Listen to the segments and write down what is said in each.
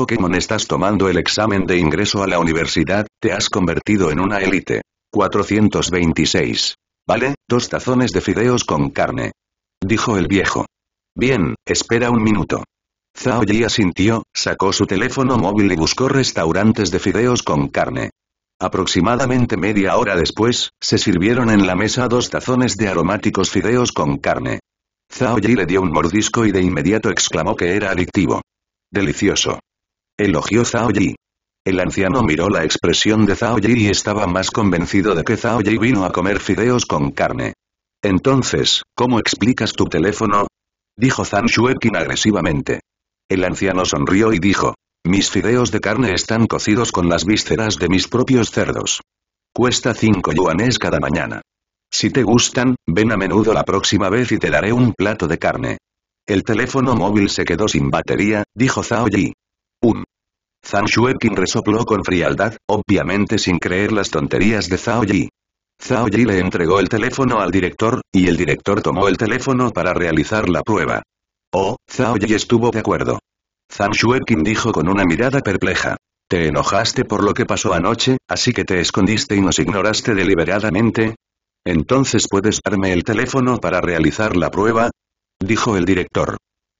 Pokémon estás tomando el examen de ingreso a la universidad, te has convertido en una élite. 426. Vale, dos tazones de fideos con carne. Dijo el viejo. Bien, espera un minuto. Zhao Yi asintió, sacó su teléfono móvil y buscó restaurantes de fideos con carne. Aproximadamente media hora después, se sirvieron en la mesa dos tazones de aromáticos fideos con carne. Zhao Yi le dio un mordisco y de inmediato exclamó que era adictivo. Delicioso. Elogió Zhao Yi. El anciano miró la expresión de Zhao Yi y estaba más convencido de que Zhao Yi vino a comer fideos con carne. Entonces, ¿cómo explicas tu teléfono? Dijo Zhang Shuekin agresivamente. El anciano sonrió y dijo. Mis fideos de carne están cocidos con las vísceras de mis propios cerdos. Cuesta 5 yuanes cada mañana. Si te gustan, ven a menudo la próxima vez y te daré un plato de carne. El teléfono móvil se quedó sin batería, dijo Zhao Yi. Un. Zhang Shuekin resopló con frialdad, obviamente sin creer las tonterías de Zhao Yi. Zhao Yi le entregó el teléfono al director, y el director tomó el teléfono para realizar la prueba. Oh, Zhao Yi estuvo de acuerdo. Zhang Shuekin dijo con una mirada perpleja. ¿Te enojaste por lo que pasó anoche, así que te escondiste y nos ignoraste deliberadamente? Entonces puedes darme el teléfono para realizar la prueba? Dijo el director.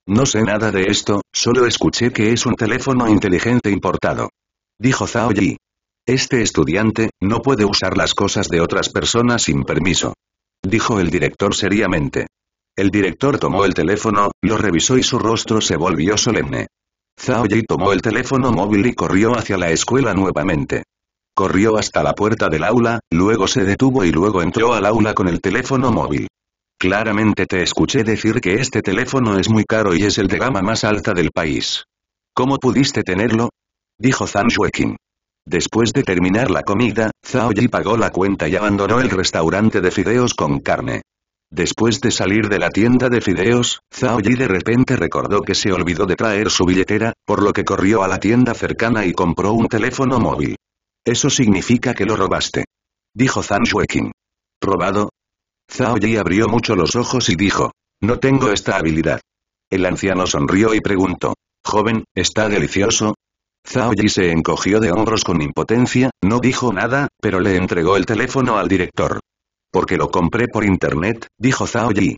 No sé nada de esto, solo escuché que es un teléfono inteligente importado. Dijo Zhao Yi. Este estudiante, no puede usar las cosas de otras personas sin permiso. Dijo el director seriamente. El director tomó el teléfono, lo revisó y su rostro se volvió solemne. Zhao Yi tomó el teléfono móvil y corrió hacia la escuela nuevamente. Corrió hasta la puerta del aula, luego se detuvo y luego entró al aula con el teléfono móvil. Claramente te escuché decir que este teléfono es muy caro y es el de gama más alta del país. ¿Cómo pudiste tenerlo? Dijo Zhang Shuekin. Después de terminar la comida, Zhao Yi pagó la cuenta y abandonó el restaurante de fideos con carne. Después de salir de la tienda de fideos, Zhao Yi de repente recordó que se olvidó de traer su billetera, por lo que corrió a la tienda cercana y compró un teléfono móvil. Eso significa que lo robaste. Dijo Zhang Shuekin. ¿Robado? Zhao Yi abrió mucho los ojos y dijo. No tengo esta habilidad. El anciano sonrió y preguntó. Joven, ¿está delicioso? Zhao Yi se encogió de hombros con impotencia, no dijo nada, pero le entregó el teléfono al director. Porque lo compré por internet, dijo Zhao Yi.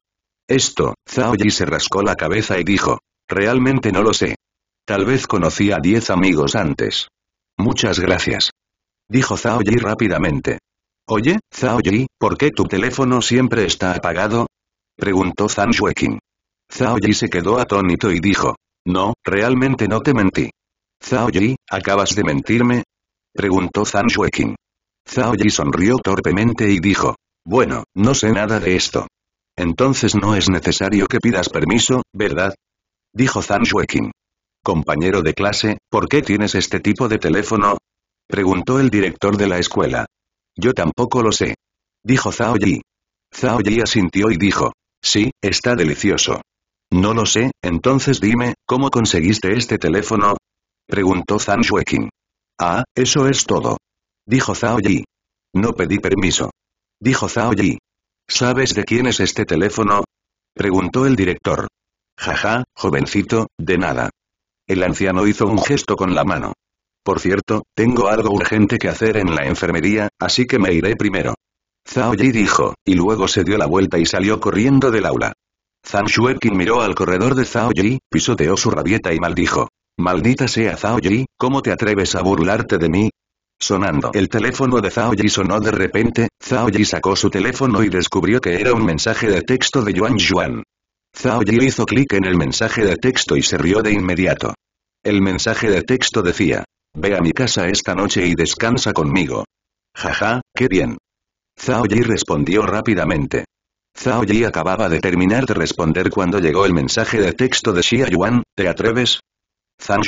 Esto, Zhao Yi se rascó la cabeza y dijo. Realmente no lo sé. Tal vez conocí a diez amigos antes. Muchas gracias. Dijo Zhao Yi rápidamente. Oye, Zhao Yi, ¿por qué tu teléfono siempre está apagado? Preguntó Zhang Shueqin. Zhao Yi se quedó atónito y dijo. No, realmente no te mentí. Zhao Yi, ¿acabas de mentirme? Preguntó Zhang Shueqin. Zhao Yi sonrió torpemente y dijo. Bueno, no sé nada de esto. Entonces no es necesario que pidas permiso, ¿verdad? Dijo Zhang Compañero de clase, ¿por qué tienes este tipo de teléfono? Preguntó el director de la escuela. Yo tampoco lo sé. Dijo Zhao Yi. Zhao Yi asintió y dijo. Sí, está delicioso. No lo sé, entonces dime, ¿cómo conseguiste este teléfono? Preguntó Zhang Shueqin. Ah, eso es todo. Dijo Zhao Yi. No pedí permiso. Dijo Zhao Yi. ¿Sabes de quién es este teléfono? Preguntó el director. Jaja, jovencito, de nada. El anciano hizo un gesto con la mano. Por cierto, tengo algo urgente que hacer en la enfermería, así que me iré primero. Zhao Yi dijo, y luego se dio la vuelta y salió corriendo del aula. Zhang Xueqin miró al corredor de Zhao Yi, pisoteó su rabieta y maldijo. Maldita sea Zhao Yi, ¿cómo te atreves a burlarte de mí? Sonando el teléfono de Zhao Yi sonó de repente, Zhao Yi sacó su teléfono y descubrió que era un mensaje de texto de Yuan Yuan. Zhao Yi hizo clic en el mensaje de texto y se rió de inmediato. El mensaje de texto decía, Ve a mi casa esta noche y descansa conmigo. Jaja, qué bien. Zhao Yi respondió rápidamente. Zhao Yi acababa de terminar de responder cuando llegó el mensaje de texto de Xia Yuan, ¿te atreves? Zhang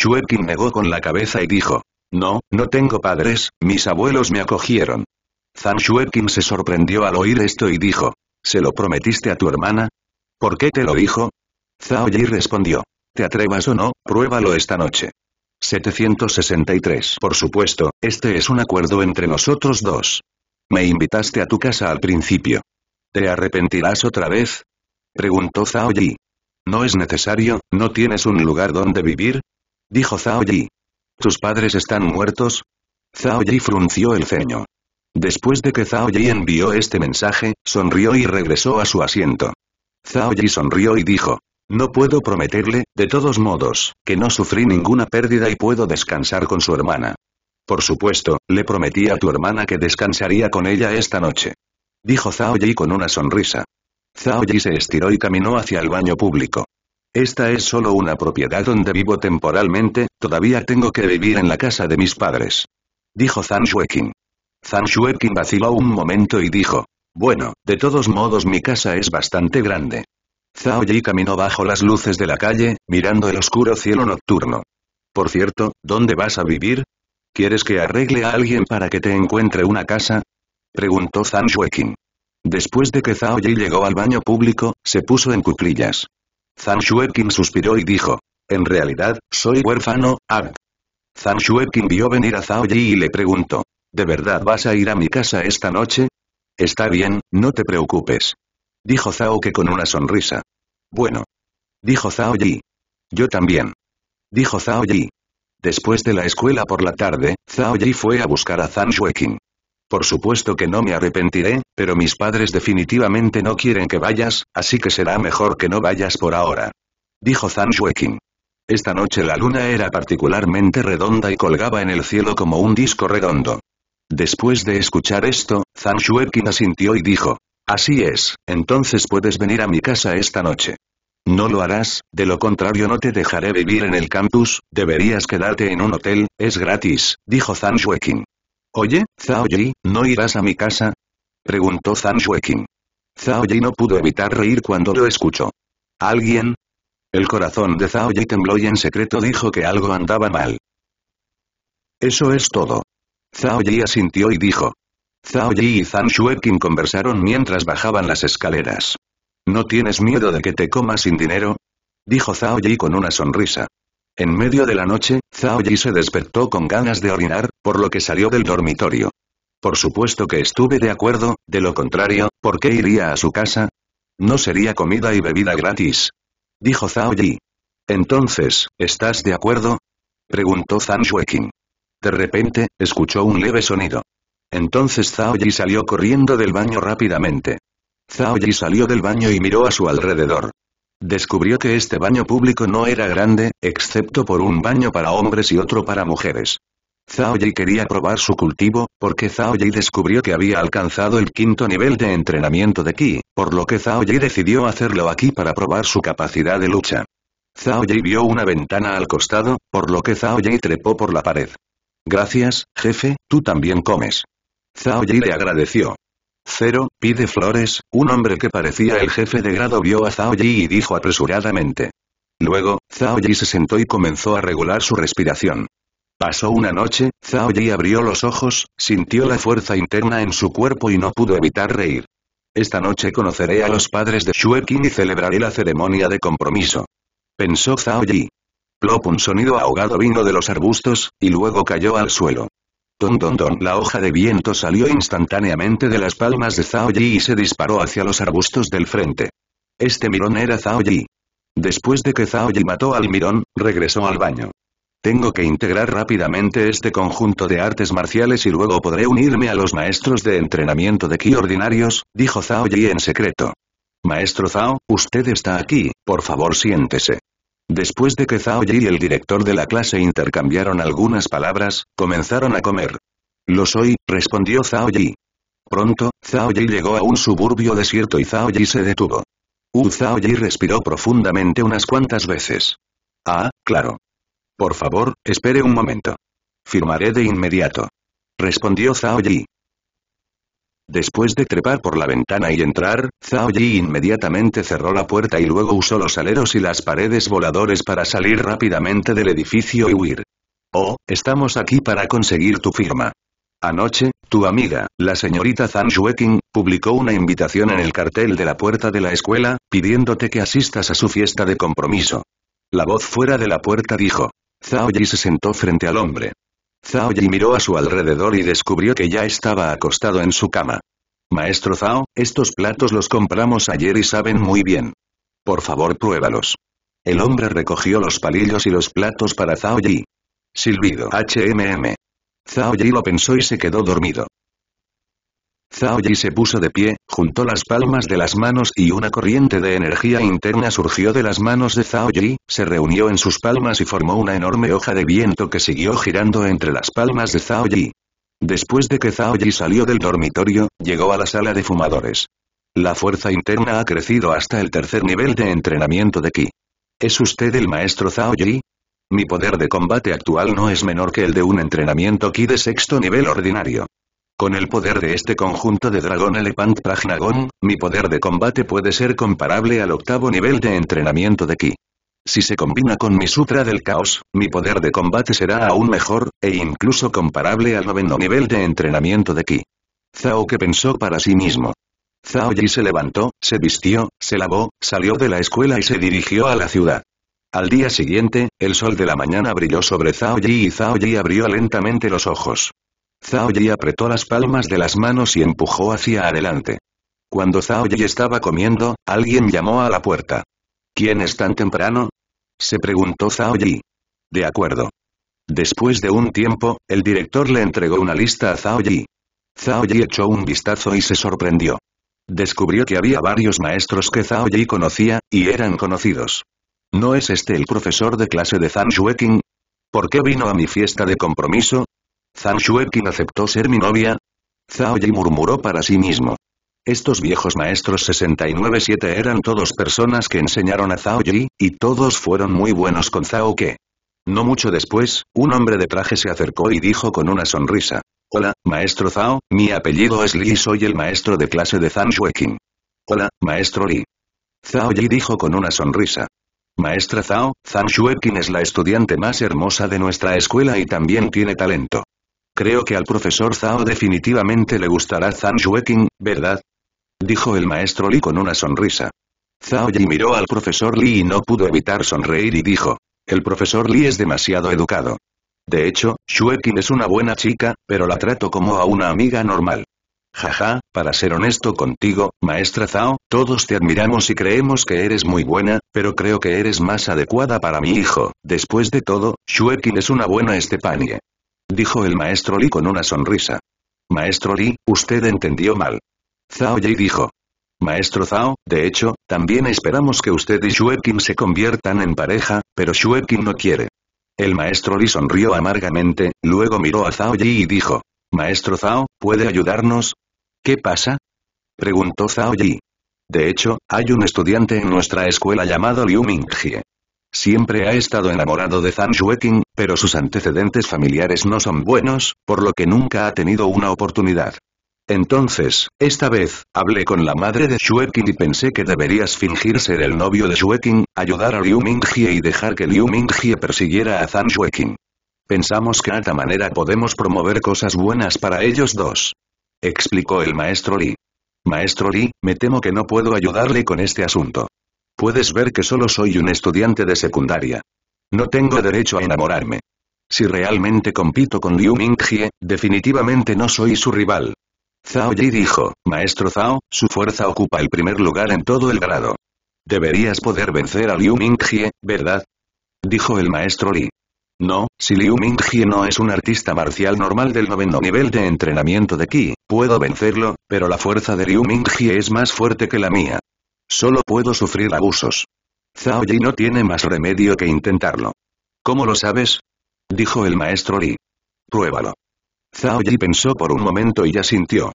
negó con la cabeza y dijo, no, no tengo padres, mis abuelos me acogieron. Zhang se sorprendió al oír esto y dijo, ¿se lo prometiste a tu hermana? ¿Por qué te lo dijo? Zhao Yi respondió, te atrevas o no, pruébalo esta noche. 763 Por supuesto, este es un acuerdo entre nosotros dos. Me invitaste a tu casa al principio. ¿Te arrepentirás otra vez? Preguntó Zhao Yi. No es necesario, ¿no tienes un lugar donde vivir? Dijo Zhao Yi. ¿Tus padres están muertos? Zhao Yi frunció el ceño. Después de que Zhao Yi envió este mensaje, sonrió y regresó a su asiento. Zhao Yi sonrió y dijo, no puedo prometerle, de todos modos, que no sufrí ninguna pérdida y puedo descansar con su hermana. Por supuesto, le prometí a tu hermana que descansaría con ella esta noche. Dijo Zhao Yi con una sonrisa. Zhao Yi se estiró y caminó hacia el baño público. Esta es solo una propiedad donde vivo temporalmente, todavía tengo que vivir en la casa de mis padres. Dijo Zhang Shueqin. Zhang Shueqin vaciló un momento y dijo. Bueno, de todos modos mi casa es bastante grande. Zhao Yi caminó bajo las luces de la calle, mirando el oscuro cielo nocturno. Por cierto, ¿dónde vas a vivir? ¿Quieres que arregle a alguien para que te encuentre una casa? Preguntó Zhang Shuekin. Después de que Zhao Yi llegó al baño público, se puso en cuclillas. Zhang Shuekin suspiró y dijo, en realidad, soy huérfano, Ab. Zhang Shuekin vio venir a Zhao Yi y le preguntó, ¿de verdad vas a ir a mi casa esta noche? Está bien, no te preocupes. Dijo Zhao que con una sonrisa. Bueno. Dijo Zhao Yi. Yo también. Dijo Zhao Yi. Después de la escuela por la tarde, Zhao Yi fue a buscar a Zhang Shueqing. Por supuesto que no me arrepentiré, pero mis padres definitivamente no quieren que vayas, así que será mejor que no vayas por ahora. Dijo Zhang Shueqing. Esta noche la luna era particularmente redonda y colgaba en el cielo como un disco redondo. Después de escuchar esto, Zhang asintió y dijo, Así es, entonces puedes venir a mi casa esta noche. No lo harás, de lo contrario no te dejaré vivir en el campus, deberías quedarte en un hotel, es gratis, dijo Zhang Shuekin. Oye, Zhao Yi, ¿no irás a mi casa? Preguntó Zhang Shuekin. Zhao Yi no pudo evitar reír cuando lo escuchó. ¿Alguien? El corazón de Zhao Yi tembló y en secreto dijo que algo andaba mal. Eso es todo. Zhao Yi asintió y dijo, Zhao Yi y Zhang Xueqing conversaron mientras bajaban las escaleras. ¿No tienes miedo de que te coma sin dinero? Dijo Zhao Yi con una sonrisa. En medio de la noche, Zhao Yi se despertó con ganas de orinar, por lo que salió del dormitorio. Por supuesto que estuve de acuerdo, de lo contrario, ¿por qué iría a su casa? No sería comida y bebida gratis. Dijo Zhao Yi. Entonces, ¿estás de acuerdo? Preguntó Zhang Xueqing. De repente, escuchó un leve sonido. Entonces Zhao Yi salió corriendo del baño rápidamente. Zhao Yi salió del baño y miró a su alrededor. Descubrió que este baño público no era grande, excepto por un baño para hombres y otro para mujeres. Zhao Yi quería probar su cultivo, porque Zhao Yi descubrió que había alcanzado el quinto nivel de entrenamiento de Qi, por lo que Zhao Yi decidió hacerlo aquí para probar su capacidad de lucha. Zhao Yi vio una ventana al costado, por lo que Zhao Yi trepó por la pared. Gracias, jefe, tú también comes. Zhao Yi le agradeció. Cero, pide flores, un hombre que parecía el jefe de grado vio a Zhao Yi y dijo apresuradamente. Luego, Zhao Yi se sentó y comenzó a regular su respiración. Pasó una noche, Zhao Yi abrió los ojos, sintió la fuerza interna en su cuerpo y no pudo evitar reír. Esta noche conoceré a los padres de Shuekin y celebraré la ceremonia de compromiso. Pensó Zhao Yi. Plop un sonido ahogado vino de los arbustos, y luego cayó al suelo. La hoja de viento salió instantáneamente de las palmas de Zhao Yi y se disparó hacia los arbustos del frente. Este mirón era Zhao Yi. Después de que Zhao Yi mató al mirón, regresó al baño. Tengo que integrar rápidamente este conjunto de artes marciales y luego podré unirme a los maestros de entrenamiento de ki ordinarios, dijo Zhao Yi en secreto. Maestro Zhao, usted está aquí, por favor siéntese. Después de que Zhao Yi y el director de la clase intercambiaron algunas palabras, comenzaron a comer. Lo soy, respondió Zhao Yi. Pronto, Zhao Yi llegó a un suburbio desierto y Zhao Yi se detuvo. U Zhao Yi respiró profundamente unas cuantas veces. Ah, claro. Por favor, espere un momento. Firmaré de inmediato. Respondió Zhao Yi. Después de trepar por la ventana y entrar, Zhao Yi inmediatamente cerró la puerta y luego usó los aleros y las paredes voladores para salir rápidamente del edificio y huir. Oh, estamos aquí para conseguir tu firma. Anoche, tu amiga, la señorita Zhang Zhueking, publicó una invitación en el cartel de la puerta de la escuela, pidiéndote que asistas a su fiesta de compromiso. La voz fuera de la puerta dijo. Zhao Yi se sentó frente al hombre. Zhao Yi miró a su alrededor y descubrió que ya estaba acostado en su cama. Maestro Zhao, estos platos los compramos ayer y saben muy bien. Por favor pruébalos. El hombre recogió los palillos y los platos para Zhao Yi. Silbido HMM. Zhao Yi lo pensó y se quedó dormido. Zhao Yi se puso de pie, juntó las palmas de las manos y una corriente de energía interna surgió de las manos de Zhao Yi, se reunió en sus palmas y formó una enorme hoja de viento que siguió girando entre las palmas de Zhao Yi. Después de que Zhao Yi salió del dormitorio, llegó a la sala de fumadores. La fuerza interna ha crecido hasta el tercer nivel de entrenamiento de Ki. ¿Es usted el maestro Zhao Yi? Mi poder de combate actual no es menor que el de un entrenamiento Ki de sexto nivel ordinario. Con el poder de este conjunto de dragón elefante Prajnagón, mi poder de combate puede ser comparable al octavo nivel de entrenamiento de Ki. Si se combina con mi Sutra del Caos, mi poder de combate será aún mejor, e incluso comparable al noveno nivel de entrenamiento de Ki. Zhao que pensó para sí mismo. Zhao Yi se levantó, se vistió, se lavó, salió de la escuela y se dirigió a la ciudad. Al día siguiente, el sol de la mañana brilló sobre Zhao Yi y Zhao Yi abrió lentamente los ojos. Zhao Yi apretó las palmas de las manos y empujó hacia adelante. Cuando Zhao Yi estaba comiendo, alguien llamó a la puerta. ¿Quién es tan temprano? Se preguntó Zhao Yi. De acuerdo. Después de un tiempo, el director le entregó una lista a Zhao Yi. Zhao Yi echó un vistazo y se sorprendió. Descubrió que había varios maestros que Zhao Yi conocía, y eran conocidos. ¿No es este el profesor de clase de Zhang Shueqing? ¿Por qué vino a mi fiesta de compromiso? Zhang Shuekin aceptó ser mi novia. Zhao Yi murmuró para sí mismo. Estos viejos maestros 69-7 eran todos personas que enseñaron a Zhao Yi, y todos fueron muy buenos con Zhao que... No mucho después, un hombre de traje se acercó y dijo con una sonrisa. Hola, maestro Zhao, mi apellido es Li y soy el maestro de clase de Zhang Shuekin. Hola, maestro Li. Zhao Yi dijo con una sonrisa. Maestra Zhao, Zhang Shuekin es la estudiante más hermosa de nuestra escuela y también tiene talento. Creo que al profesor Zhao definitivamente le gustará Zhang Shueqing, ¿verdad? Dijo el maestro Li con una sonrisa. Zhao Yi miró al profesor Li y no pudo evitar sonreír y dijo. El profesor Li es demasiado educado. De hecho, Shuekin es una buena chica, pero la trato como a una amiga normal. Jaja, para ser honesto contigo, maestra Zhao, todos te admiramos y creemos que eres muy buena, pero creo que eres más adecuada para mi hijo. Después de todo, Shuekin es una buena Estepanie. Dijo el maestro Li con una sonrisa. Maestro Li, usted entendió mal. Zhao Yi dijo. Maestro Zhao, de hecho, también esperamos que usted y Shuekin se conviertan en pareja, pero Shuekin no quiere. El maestro Li sonrió amargamente, luego miró a Zhao Yi y dijo. Maestro Zhao, ¿puede ayudarnos? ¿Qué pasa? Preguntó Zhao Yi. De hecho, hay un estudiante en nuestra escuela llamado Liu Mingjie. Siempre ha estado enamorado de Zhang Yueqing, pero sus antecedentes familiares no son buenos, por lo que nunca ha tenido una oportunidad. Entonces, esta vez, hablé con la madre de Xueqin y pensé que deberías fingir ser el novio de Xueqin, ayudar a Liu Mingjie y dejar que Liu Mingjie persiguiera a Zhang Pensamos que de esta manera podemos promover cosas buenas para ellos dos. Explicó el maestro Li. Maestro Li, me temo que no puedo ayudarle con este asunto. Puedes ver que solo soy un estudiante de secundaria. No tengo derecho a enamorarme. Si realmente compito con Liu Mingjie, definitivamente no soy su rival. Zhao Yi dijo, Maestro Zhao, su fuerza ocupa el primer lugar en todo el grado. Deberías poder vencer a Liu Mingjie, ¿verdad? Dijo el maestro Li. No, si Liu Mingjie no es un artista marcial normal del noveno nivel de entrenamiento de Qi, puedo vencerlo, pero la fuerza de Liu Mingjie es más fuerte que la mía. Solo puedo sufrir abusos. Zhao Yi no tiene más remedio que intentarlo. ¿Cómo lo sabes? Dijo el maestro Li. Pruébalo. Zhao Yi pensó por un momento y ya sintió.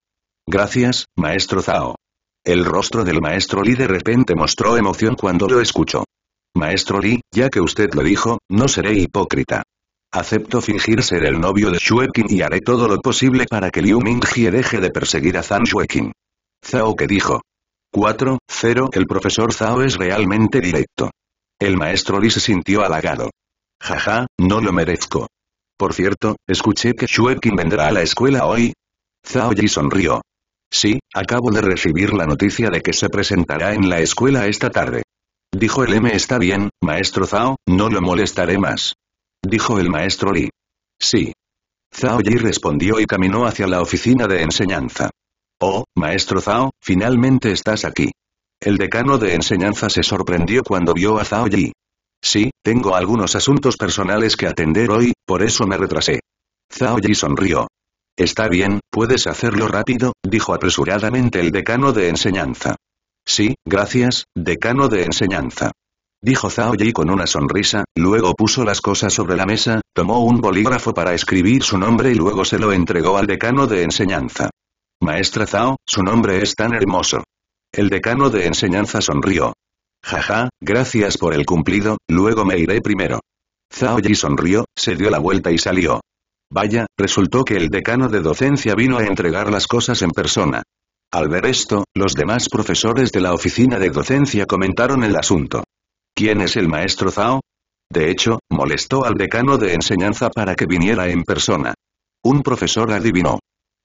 Gracias, maestro Zhao. El rostro del maestro Li de repente mostró emoción cuando lo escuchó. Maestro Li, ya que usted lo dijo, no seré hipócrita. Acepto fingir ser el novio de Shuekin y haré todo lo posible para que Liu jie deje de perseguir a Zhang Shuekin. Zhao que dijo. 4, 0 El profesor Zhao es realmente directo. El maestro Li se sintió halagado. Jaja, no lo merezco. Por cierto, escuché que Shuekin vendrá a la escuela hoy. Zhao Yi sonrió. Sí, acabo de recibir la noticia de que se presentará en la escuela esta tarde. Dijo el M está bien, maestro Zhao, no lo molestaré más. Dijo el maestro Li. Sí. Zhao Yi respondió y caminó hacia la oficina de enseñanza. Oh, maestro Zhao, finalmente estás aquí. El decano de enseñanza se sorprendió cuando vio a Zhao Yi. Sí, tengo algunos asuntos personales que atender hoy, por eso me retrasé. Zhao Yi sonrió. Está bien, puedes hacerlo rápido, dijo apresuradamente el decano de enseñanza. Sí, gracias, decano de enseñanza. Dijo Zhao Yi con una sonrisa, luego puso las cosas sobre la mesa, tomó un bolígrafo para escribir su nombre y luego se lo entregó al decano de enseñanza. Maestra Zhao, su nombre es tan hermoso. El decano de enseñanza sonrió. Jaja, gracias por el cumplido, luego me iré primero. Zhao Yi sonrió, se dio la vuelta y salió. Vaya, resultó que el decano de docencia vino a entregar las cosas en persona. Al ver esto, los demás profesores de la oficina de docencia comentaron el asunto. ¿Quién es el maestro Zhao? De hecho, molestó al decano de enseñanza para que viniera en persona. Un profesor adivinó.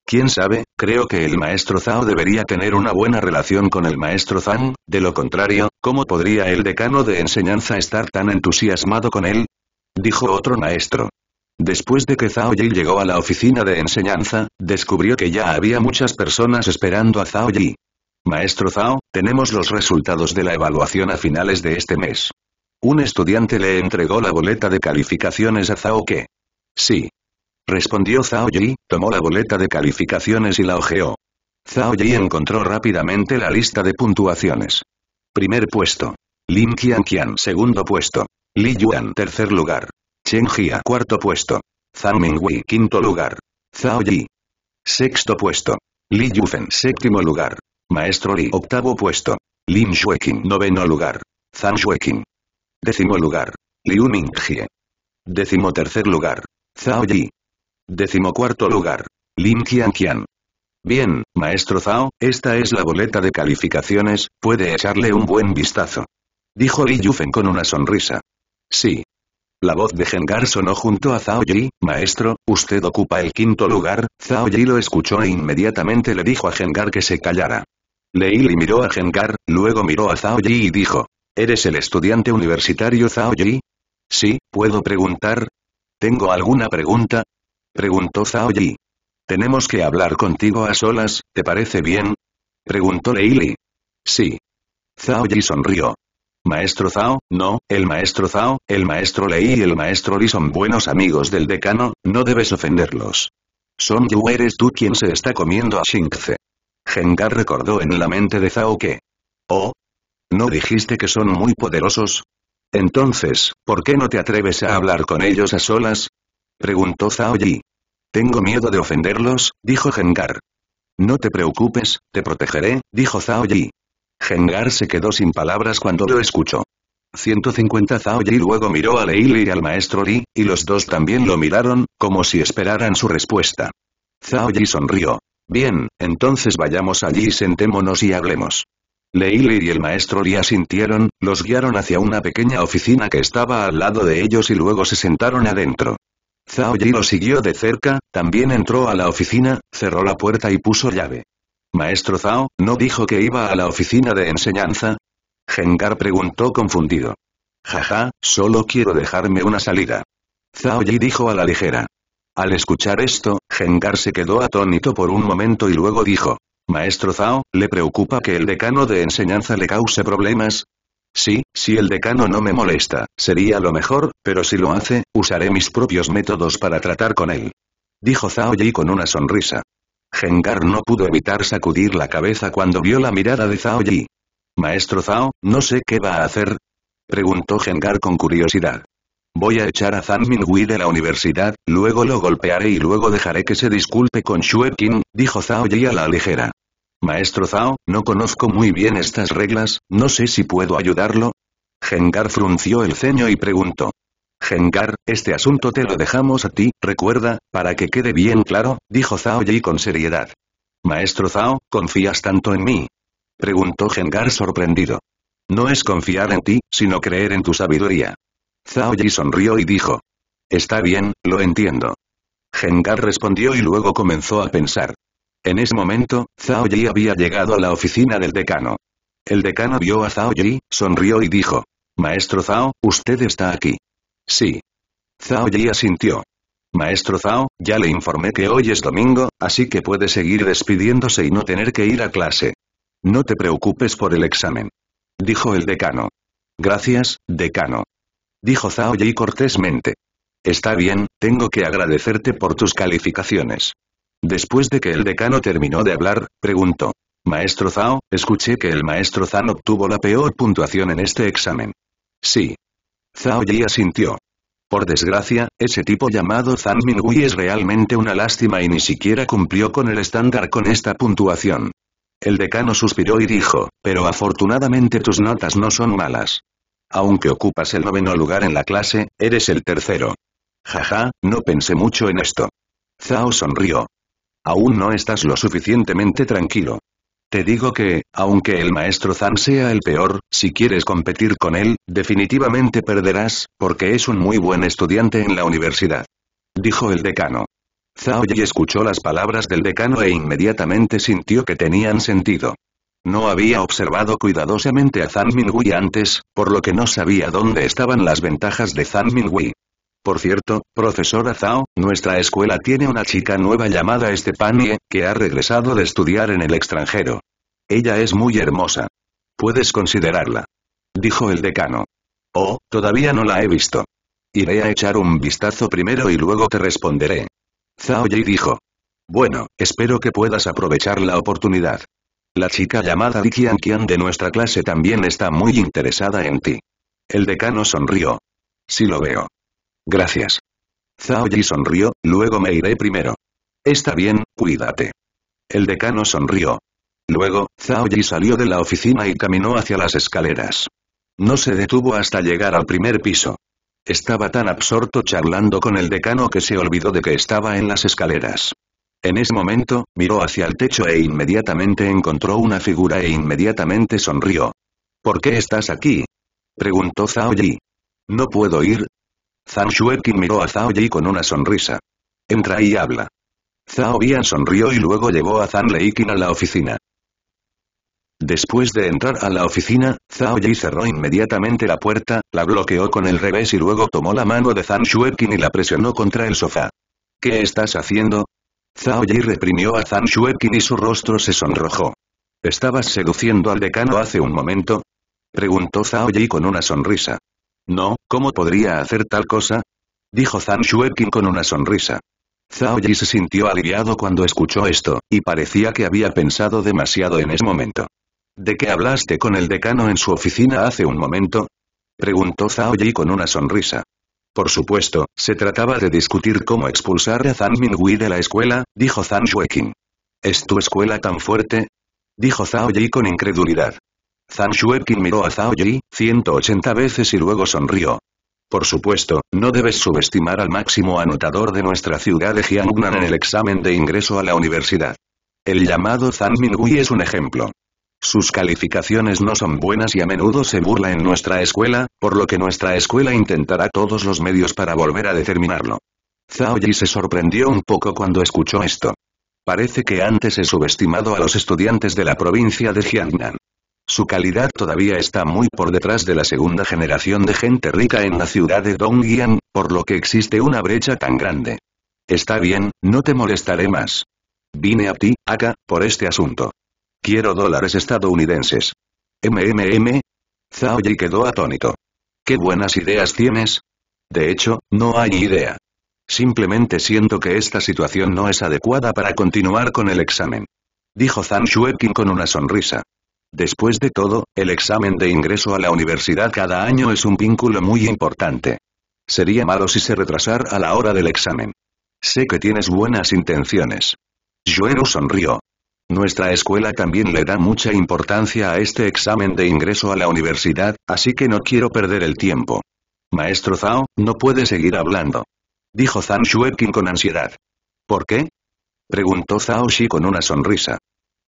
Quién sabe, creo que el maestro Zhao debería tener una buena relación con el maestro Zhang, de lo contrario, ¿cómo podría el decano de enseñanza estar tan entusiasmado con él? Dijo otro maestro. Después de que Zhao Yi llegó a la oficina de enseñanza, descubrió que ya había muchas personas esperando a Zhao Yi. Maestro Zhao, tenemos los resultados de la evaluación a finales de este mes. Un estudiante le entregó la boleta de calificaciones a Zhao que. Sí, respondió Zhao Yi, tomó la boleta de calificaciones y la hojeó. Zhao Yi encontró rápidamente la lista de puntuaciones. Primer puesto. Lin Qianqian segundo puesto. Li Yuan tercer lugar. Chen Jia cuarto puesto. Zhang Mingwei quinto lugar. Zhao Yi sexto puesto. Li Yufen séptimo lugar. Maestro Li octavo puesto. Lin Shuekin noveno lugar. Zhang Shuekin décimo lugar. Liu Mingjie décimo tercer lugar. Zhao Yi Decimocuarto lugar. Lin Qianqian. Bien, maestro Zhao, esta es la boleta de calificaciones, puede echarle un buen vistazo. Dijo Li Yufen con una sonrisa. Sí. La voz de Gengar sonó junto a Zhao Yi, maestro, usted ocupa el quinto lugar, Zhao Yi lo escuchó e inmediatamente le dijo a Gengar que se callara. Lei Li miró a Gengar, luego miró a Zhao Yi y dijo, ¿eres el estudiante universitario Zhao Yi? Sí, ¿puedo preguntar? Tengo alguna pregunta, Preguntó Zhao Yi. Tenemos que hablar contigo a solas, ¿te parece bien? Preguntó Li. Sí. Zhao Yi sonrió. Maestro Zhao, no, el maestro Zhao, el maestro Lei y el maestro Li son buenos amigos del decano, no debes ofenderlos. Son Yu eres tú quien se está comiendo a Xingce. Gengar recordó en la mente de Zhao que. Oh. ¿No dijiste que son muy poderosos? Entonces, ¿por qué no te atreves a hablar con ellos a solas? Preguntó Zhao Yi. Tengo miedo de ofenderlos, dijo Gengar. No te preocupes, te protegeré, dijo Zhao Yi. Gengar se quedó sin palabras cuando lo escuchó. 150 Zhao Yi luego miró a Leili y al maestro Li, y los dos también lo miraron, como si esperaran su respuesta. Zhao Yi sonrió. Bien, entonces vayamos allí y sentémonos y hablemos. Leili y el maestro Li asintieron, los guiaron hacia una pequeña oficina que estaba al lado de ellos y luego se sentaron adentro. Zhao Yi lo siguió de cerca, también entró a la oficina, cerró la puerta y puso llave. Maestro Zhao, ¿no dijo que iba a la oficina de enseñanza? Gengar preguntó confundido. Jaja, solo quiero dejarme una salida. Zhao Yi dijo a la ligera. Al escuchar esto, Gengar se quedó atónito por un momento y luego dijo. Maestro Zhao, ¿le preocupa que el decano de enseñanza le cause problemas? Sí, si el decano no me molesta, sería lo mejor, pero si lo hace, usaré mis propios métodos para tratar con él. Dijo Zhao Yi con una sonrisa. Gengar no pudo evitar sacudir la cabeza cuando vio la mirada de Zhao Yi. Maestro Zhao, no sé qué va a hacer. Preguntó Gengar con curiosidad. Voy a echar a Zhang Mingui de la universidad, luego lo golpearé y luego dejaré que se disculpe con Shuekin, dijo Zhao Yi a la ligera. Maestro Zhao, no conozco muy bien estas reglas, no sé si puedo ayudarlo. Gengar frunció el ceño y preguntó. Gengar, este asunto te lo dejamos a ti, recuerda, para que quede bien claro, dijo Zhao Yi con seriedad. Maestro Zhao, ¿confías tanto en mí? Preguntó Gengar sorprendido. No es confiar en ti, sino creer en tu sabiduría. Zhao Yi sonrió y dijo. Está bien, lo entiendo. Gengar respondió y luego comenzó a pensar. En ese momento, Zhao Yi había llegado a la oficina del decano. El decano vio a Zhao Yi, sonrió y dijo. Maestro Zhao, usted está aquí. Sí. Zhao Yi asintió. Maestro Zhao, ya le informé que hoy es domingo, así que puede seguir despidiéndose y no tener que ir a clase. No te preocupes por el examen. Dijo el decano. Gracias, decano. Dijo Zhao Yi cortésmente. Está bien, tengo que agradecerte por tus calificaciones. Después de que el decano terminó de hablar, preguntó. Maestro Zhao, escuché que el maestro Zhan obtuvo la peor puntuación en este examen. Sí. Zhao Yi asintió. Por desgracia, ese tipo llamado Zhan Minghui es realmente una lástima y ni siquiera cumplió con el estándar con esta puntuación. El decano suspiró y dijo, pero afortunadamente tus notas no son malas. Aunque ocupas el noveno lugar en la clase, eres el tercero. Jaja, no pensé mucho en esto. Zhao sonrió. Aún no estás lo suficientemente tranquilo. Te digo que, aunque el maestro Zan sea el peor, si quieres competir con él, definitivamente perderás, porque es un muy buen estudiante en la universidad. Dijo el decano. Zhao Yi escuchó las palabras del decano e inmediatamente sintió que tenían sentido. No había observado cuidadosamente a Zhang Minghui antes, por lo que no sabía dónde estaban las ventajas de Zhang Minghui. Por cierto, profesora Zhao, nuestra escuela tiene una chica nueva llamada Estepanie, que ha regresado de estudiar en el extranjero. Ella es muy hermosa. Puedes considerarla. Dijo el decano. Oh, todavía no la he visto. Iré a echar un vistazo primero y luego te responderé. Zhao Yi dijo. Bueno, espero que puedas aprovechar la oportunidad. La chica llamada Li Qian de nuestra clase también está muy interesada en ti. El decano sonrió. Sí lo veo. Gracias. Zhao Yi sonrió, luego me iré primero. Está bien, cuídate. El decano sonrió. Luego, Zhao Yi salió de la oficina y caminó hacia las escaleras. No se detuvo hasta llegar al primer piso. Estaba tan absorto charlando con el decano que se olvidó de que estaba en las escaleras. En ese momento, miró hacia el techo e inmediatamente encontró una figura e inmediatamente sonrió. ¿Por qué estás aquí? Preguntó Zhao Yi. No puedo ir, Zhang Xueqin miró a Zhao Yi con una sonrisa. Entra y habla. Zhao Bian sonrió y luego llevó a Zhang Leiqin a la oficina. Después de entrar a la oficina, Zhao Yi cerró inmediatamente la puerta, la bloqueó con el revés y luego tomó la mano de Zhang Xueqin y la presionó contra el sofá. ¿Qué estás haciendo? Zhao Yi reprimió a Zhang Xueqin y su rostro se sonrojó. ¿Estabas seduciendo al decano hace un momento? Preguntó Zhao Yi con una sonrisa. No, ¿cómo podría hacer tal cosa? Dijo Zhang Xueqin con una sonrisa. Zhao Yi se sintió aliviado cuando escuchó esto, y parecía que había pensado demasiado en ese momento. ¿De qué hablaste con el decano en su oficina hace un momento? Preguntó Zhao Yi con una sonrisa. Por supuesto, se trataba de discutir cómo expulsar a Zhang Minghui de la escuela, dijo Zhang Xueqin. ¿Es tu escuela tan fuerte? Dijo Zhao Yi con incredulidad. Zhang Xueqin miró a Zhao Yi, 180 veces y luego sonrió. Por supuesto, no debes subestimar al máximo anotador de nuestra ciudad de Jiangnan en el examen de ingreso a la universidad. El llamado Zhang Minghui es un ejemplo. Sus calificaciones no son buenas y a menudo se burla en nuestra escuela, por lo que nuestra escuela intentará todos los medios para volver a determinarlo. Zhao Yi se sorprendió un poco cuando escuchó esto. Parece que antes he subestimado a los estudiantes de la provincia de Jiangnan. Su calidad todavía está muy por detrás de la segunda generación de gente rica en la ciudad de Dongyan, por lo que existe una brecha tan grande. Está bien, no te molestaré más. Vine a ti, acá, por este asunto. Quiero dólares estadounidenses. MMM. Zhao Yi quedó atónito. ¿Qué buenas ideas tienes? De hecho, no hay idea. Simplemente siento que esta situación no es adecuada para continuar con el examen. Dijo Zhang Shuekin con una sonrisa. Después de todo, el examen de ingreso a la universidad cada año es un vínculo muy importante. Sería malo si se retrasara a la hora del examen. Sé que tienes buenas intenciones. Joero sonrió. Nuestra escuela también le da mucha importancia a este examen de ingreso a la universidad, así que no quiero perder el tiempo. Maestro Zhao, no puede seguir hablando. Dijo Zhang Shueqin con ansiedad. ¿Por qué? Preguntó Zhao Xi con una sonrisa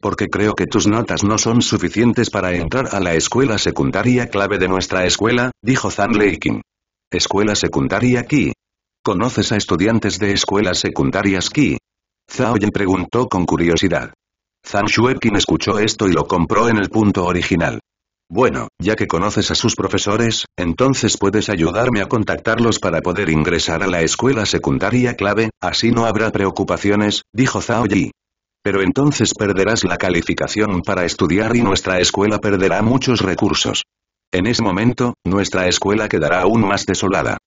porque creo que tus notas no son suficientes para entrar a la escuela secundaria clave de nuestra escuela, dijo Zhang Leiking. ¿Escuela secundaria aquí? ¿Conoces a estudiantes de escuelas secundarias aquí? Zhao Yi preguntó con curiosidad. Zhang Xueqin escuchó esto y lo compró en el punto original. Bueno, ya que conoces a sus profesores, entonces puedes ayudarme a contactarlos para poder ingresar a la escuela secundaria clave, así no habrá preocupaciones, dijo Zhao Yi. Pero entonces perderás la calificación para estudiar y nuestra escuela perderá muchos recursos. En ese momento, nuestra escuela quedará aún más desolada.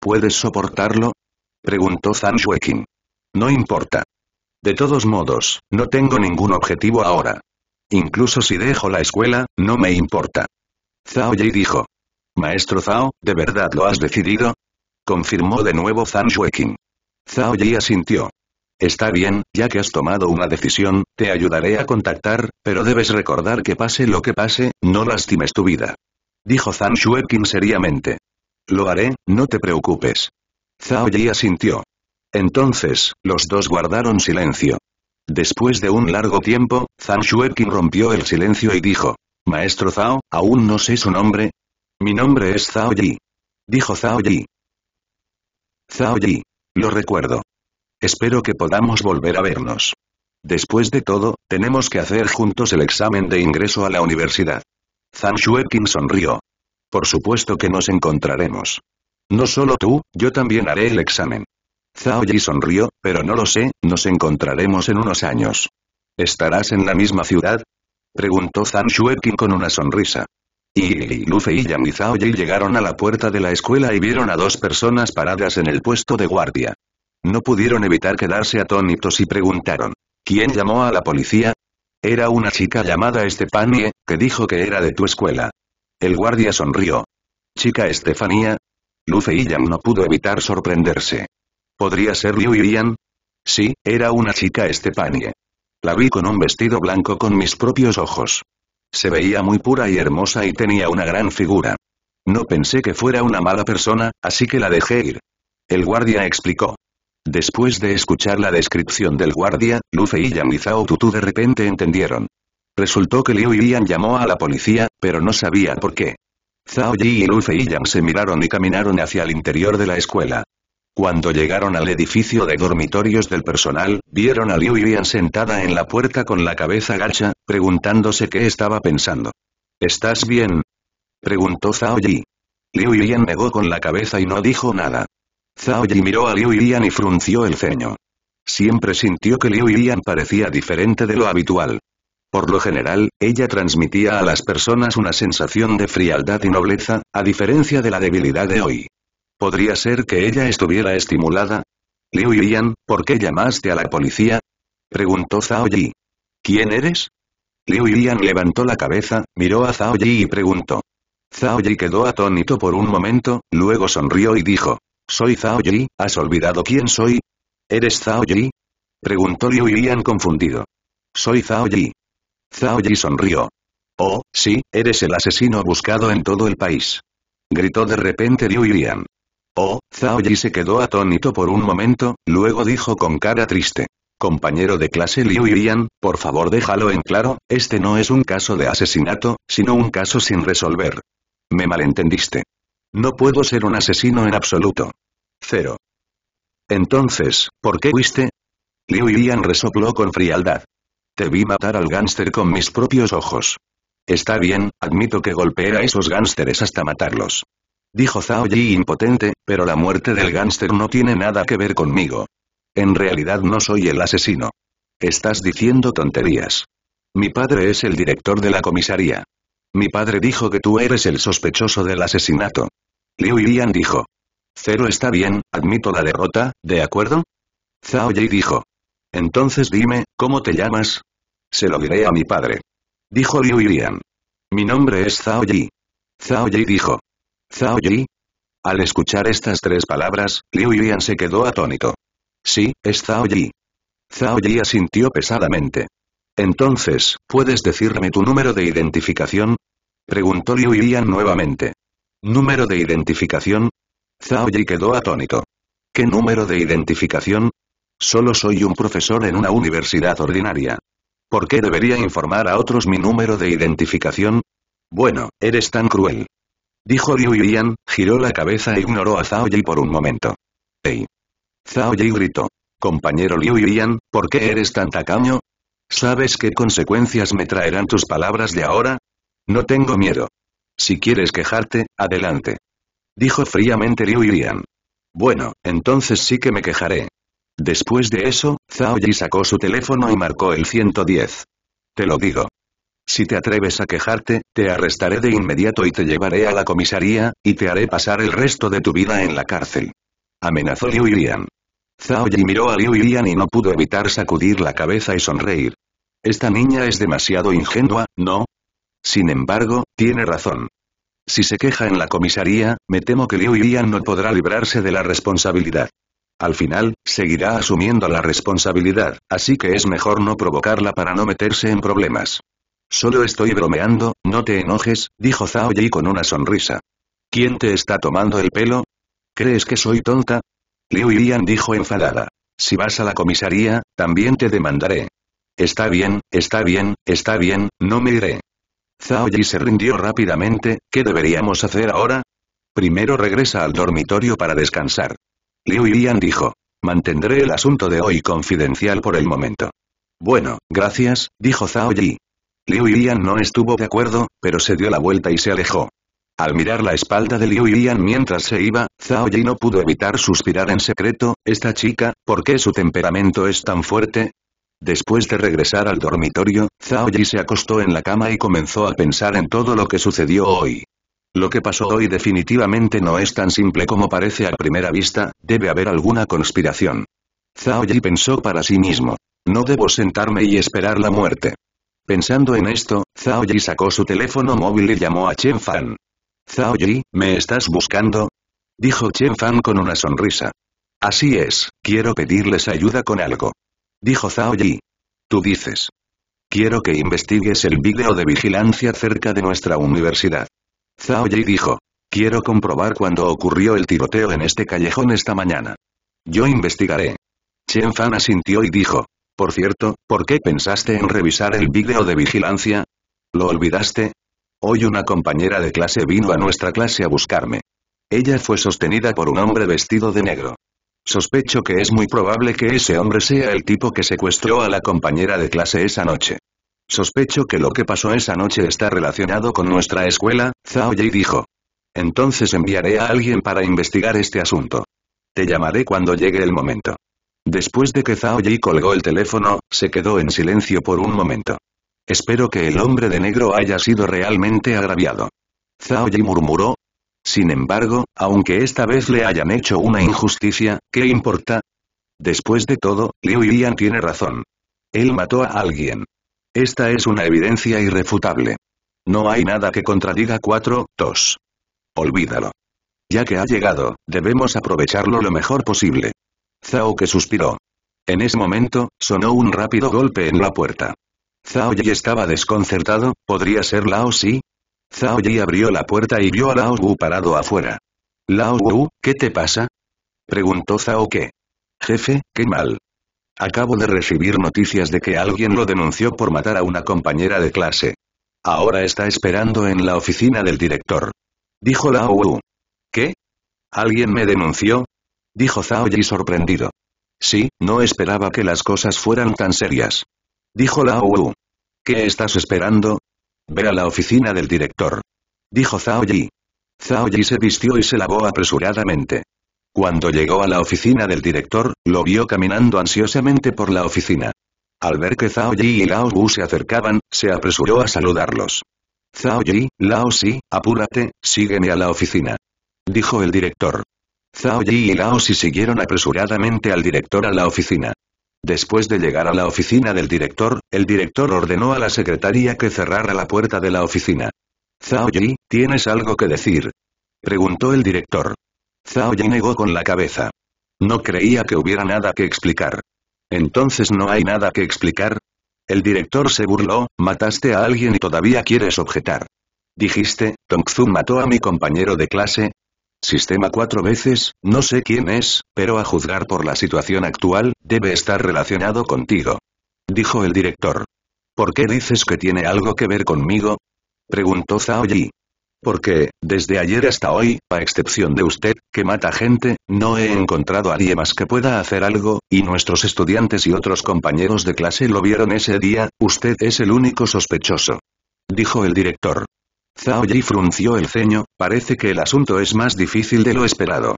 ¿Puedes soportarlo? Preguntó Zhang Shuekin. No importa. De todos modos, no tengo ningún objetivo ahora. Incluso si dejo la escuela, no me importa. Zhao Yi dijo. Maestro Zhao, ¿de verdad lo has decidido? Confirmó de nuevo Zhang Shuekin. Zhao Yi asintió. Está bien, ya que has tomado una decisión, te ayudaré a contactar, pero debes recordar que pase lo que pase, no lastimes tu vida. Dijo Zhang seriamente. Lo haré, no te preocupes. Zhao Yi asintió. Entonces, los dos guardaron silencio. Después de un largo tiempo, Zhang rompió el silencio y dijo. Maestro Zhao, ¿aún no sé su nombre? Mi nombre es Zhao Yi. Dijo Zhao Yi. Zhao Yi. Lo recuerdo. Espero que podamos volver a vernos. Después de todo, tenemos que hacer juntos el examen de ingreso a la universidad. Zhang Xueqing sonrió. Por supuesto que nos encontraremos. No solo tú, yo también haré el examen. Zhao Yi sonrió, pero no lo sé, nos encontraremos en unos años. ¿Estarás en la misma ciudad? Preguntó Zhang Xueqing con una sonrisa. Y Lu y Zhao Yi llegaron a la puerta de la escuela y vieron a dos personas paradas en el puesto de guardia. No pudieron evitar quedarse atónitos y preguntaron. ¿Quién llamó a la policía? Era una chica llamada Estefanie, que dijo que era de tu escuela. El guardia sonrió. ¿Chica Luce y Ian no pudo evitar sorprenderse. ¿Podría ser Liu Ian? Sí, era una chica Estefanie. La vi con un vestido blanco con mis propios ojos. Se veía muy pura y hermosa y tenía una gran figura. No pensé que fuera una mala persona, así que la dejé ir. El guardia explicó. Después de escuchar la descripción del guardia, Luffy y Zhao Tutu de repente entendieron. Resultó que Liu Yian llamó a la policía, pero no sabía por qué. Zhao Yi y Lu y se miraron y caminaron hacia el interior de la escuela. Cuando llegaron al edificio de dormitorios del personal, vieron a Liu Yian sentada en la puerta con la cabeza gacha, preguntándose qué estaba pensando. ¿Estás bien? Preguntó Zhao Yi. Liu Yian negó con la cabeza y no dijo nada. Zhao Yi miró a Liu Yian y frunció el ceño. Siempre sintió que Liu Yian parecía diferente de lo habitual. Por lo general, ella transmitía a las personas una sensación de frialdad y nobleza, a diferencia de la debilidad de hoy. ¿Podría ser que ella estuviera estimulada? Liu Yian, ¿por qué llamaste a la policía? Preguntó Zhao Yi. ¿Quién eres? Liu Yian levantó la cabeza, miró a Zhao Yi y preguntó. Zhao Yi quedó atónito por un momento, luego sonrió y dijo. ¿Soy Zhao Yi? ¿Has olvidado quién soy? ¿Eres Zhao Yi? Preguntó Liu Yian confundido. Soy Zhao Yi. Zhao Yi sonrió. Oh, sí, eres el asesino buscado en todo el país. Gritó de repente Liu Yian. Oh, Zhao Yi se quedó atónito por un momento, luego dijo con cara triste. Compañero de clase Liu Yian, por favor déjalo en claro, este no es un caso de asesinato, sino un caso sin resolver. Me malentendiste. No puedo ser un asesino en absoluto. Cero. Entonces, ¿por qué fuiste? Liu Yian resopló con frialdad. Te vi matar al gánster con mis propios ojos. Está bien, admito que golpeé a esos gánsteres hasta matarlos. Dijo Zhao Yi impotente, pero la muerte del gánster no tiene nada que ver conmigo. En realidad no soy el asesino. Estás diciendo tonterías. Mi padre es el director de la comisaría. Mi padre dijo que tú eres el sospechoso del asesinato. Liu Yian dijo. Cero está bien, admito la derrota, ¿de acuerdo? Zhao Yi dijo. Entonces dime, ¿cómo te llamas? Se lo diré a mi padre. Dijo Liu Yian. Mi nombre es Zhao Yi. Zhao Yi dijo. ¿Zhao Yi? Al escuchar estas tres palabras, Liu Yian se quedó atónito. Sí, es Zhao Yi. Zhao Yi asintió pesadamente. Entonces, ¿puedes decirme tu número de identificación? Preguntó Liu Yian nuevamente. ¿Número de identificación? Zhao Yi quedó atónito. ¿Qué número de identificación? Solo soy un profesor en una universidad ordinaria. ¿Por qué debería informar a otros mi número de identificación? Bueno, eres tan cruel. Dijo Liu Yian, giró la cabeza e ignoró a Zhao Yi por un momento. ¡Ey! Zhao Yi gritó. Compañero Liu Yian, ¿por qué eres tan tacaño? ¿Sabes qué consecuencias me traerán tus palabras de ahora? No tengo miedo. Si quieres quejarte, adelante. Dijo fríamente Liu Yian. Bueno, entonces sí que me quejaré. Después de eso, Zhao Yi sacó su teléfono y marcó el 110. Te lo digo. Si te atreves a quejarte, te arrestaré de inmediato y te llevaré a la comisaría, y te haré pasar el resto de tu vida en la cárcel. Amenazó Liu Yian. Zhao miró a Liu Yiyan y no pudo evitar sacudir la cabeza y sonreír. Esta niña es demasiado ingenua, ¿no? Sin embargo, tiene razón. Si se queja en la comisaría, me temo que Liu Yiyan no podrá librarse de la responsabilidad. Al final, seguirá asumiendo la responsabilidad, así que es mejor no provocarla para no meterse en problemas. Solo estoy bromeando, no te enojes, dijo Zhao Yi con una sonrisa. ¿Quién te está tomando el pelo? ¿Crees que soy tonta? Liu Yian dijo enfadada. Si vas a la comisaría, también te demandaré. Está bien, está bien, está bien, no me iré. Zhao Yi se rindió rápidamente, ¿qué deberíamos hacer ahora? Primero regresa al dormitorio para descansar. Liu Yian dijo. Mantendré el asunto de hoy confidencial por el momento. Bueno, gracias, dijo Zhao Yi. Liu Yian no estuvo de acuerdo, pero se dio la vuelta y se alejó. Al mirar la espalda de Liu Yian mientras se iba, Zhao Yi no pudo evitar suspirar en secreto, esta chica, ¿por qué su temperamento es tan fuerte? Después de regresar al dormitorio, Zhao Yi se acostó en la cama y comenzó a pensar en todo lo que sucedió hoy. Lo que pasó hoy definitivamente no es tan simple como parece a primera vista, debe haber alguna conspiración. Zhao Yi pensó para sí mismo. No debo sentarme y esperar la muerte. Pensando en esto, Zhao Yi sacó su teléfono móvil y llamó a Chen Fan. Zhao Yi, ¿me estás buscando? Dijo Chen Fan con una sonrisa. Así es, quiero pedirles ayuda con algo. Dijo Zhao Yi. Tú dices. Quiero que investigues el vídeo de vigilancia cerca de nuestra universidad. Zhao Yi dijo. Quiero comprobar cuándo ocurrió el tiroteo en este callejón esta mañana. Yo investigaré. Chen Fan asintió y dijo. Por cierto, ¿por qué pensaste en revisar el vídeo de vigilancia? ¿Lo olvidaste? Hoy una compañera de clase vino a nuestra clase a buscarme. Ella fue sostenida por un hombre vestido de negro. Sospecho que es muy probable que ese hombre sea el tipo que secuestró a la compañera de clase esa noche. Sospecho que lo que pasó esa noche está relacionado con nuestra escuela, Zhao Yi dijo. Entonces enviaré a alguien para investigar este asunto. Te llamaré cuando llegue el momento. Después de que Zhao Yi colgó el teléfono, se quedó en silencio por un momento. Espero que el hombre de negro haya sido realmente agraviado. Zhao Yi murmuró. Sin embargo, aunque esta vez le hayan hecho una injusticia, ¿qué importa? Después de todo, Liu Yian tiene razón. Él mató a alguien. Esta es una evidencia irrefutable. No hay nada que contradiga 4, 2. Olvídalo. Ya que ha llegado, debemos aprovecharlo lo mejor posible. Zhao que suspiró. En ese momento, sonó un rápido golpe en la puerta. Zhao Yi estaba desconcertado, ¿podría ser Lao Si? Zhao Yi abrió la puerta y vio a Lao Wu parado afuera. Lao Wu, ¿qué te pasa? Preguntó Zhao Ke. Jefe, qué mal. Acabo de recibir noticias de que alguien lo denunció por matar a una compañera de clase. Ahora está esperando en la oficina del director. Dijo Lao Wu. ¿Qué? ¿Alguien me denunció? Dijo Zhao Yi sorprendido. Sí, no esperaba que las cosas fueran tan serias. Dijo Lao Wu. ¿Qué estás esperando? Ve a la oficina del director. Dijo Zhao Yi. Zhao Yi se vistió y se lavó apresuradamente. Cuando llegó a la oficina del director, lo vio caminando ansiosamente por la oficina. Al ver que Zhao Yi y Lao Wu se acercaban, se apresuró a saludarlos. Zhao Yi, Lao Si, apúrate, sígueme a la oficina. Dijo el director. Zhao Yi y Lao Si siguieron apresuradamente al director a la oficina. Después de llegar a la oficina del director, el director ordenó a la secretaria que cerrara la puerta de la oficina. Zhao Yi, ¿tienes algo que decir? Preguntó el director. Zhao Yi negó con la cabeza. No creía que hubiera nada que explicar. Entonces no hay nada que explicar. El director se burló, mataste a alguien y todavía quieres objetar. Dijiste, Tongzu mató a mi compañero de clase, Sistema cuatro veces, no sé quién es, pero a juzgar por la situación actual, debe estar relacionado contigo. Dijo el director. ¿Por qué dices que tiene algo que ver conmigo? Preguntó Zhao Yi. Porque, desde ayer hasta hoy, a excepción de usted, que mata gente, no he encontrado a nadie más que pueda hacer algo, y nuestros estudiantes y otros compañeros de clase lo vieron ese día, usted es el único sospechoso. Dijo el director. Zhao Yi frunció el ceño, parece que el asunto es más difícil de lo esperado.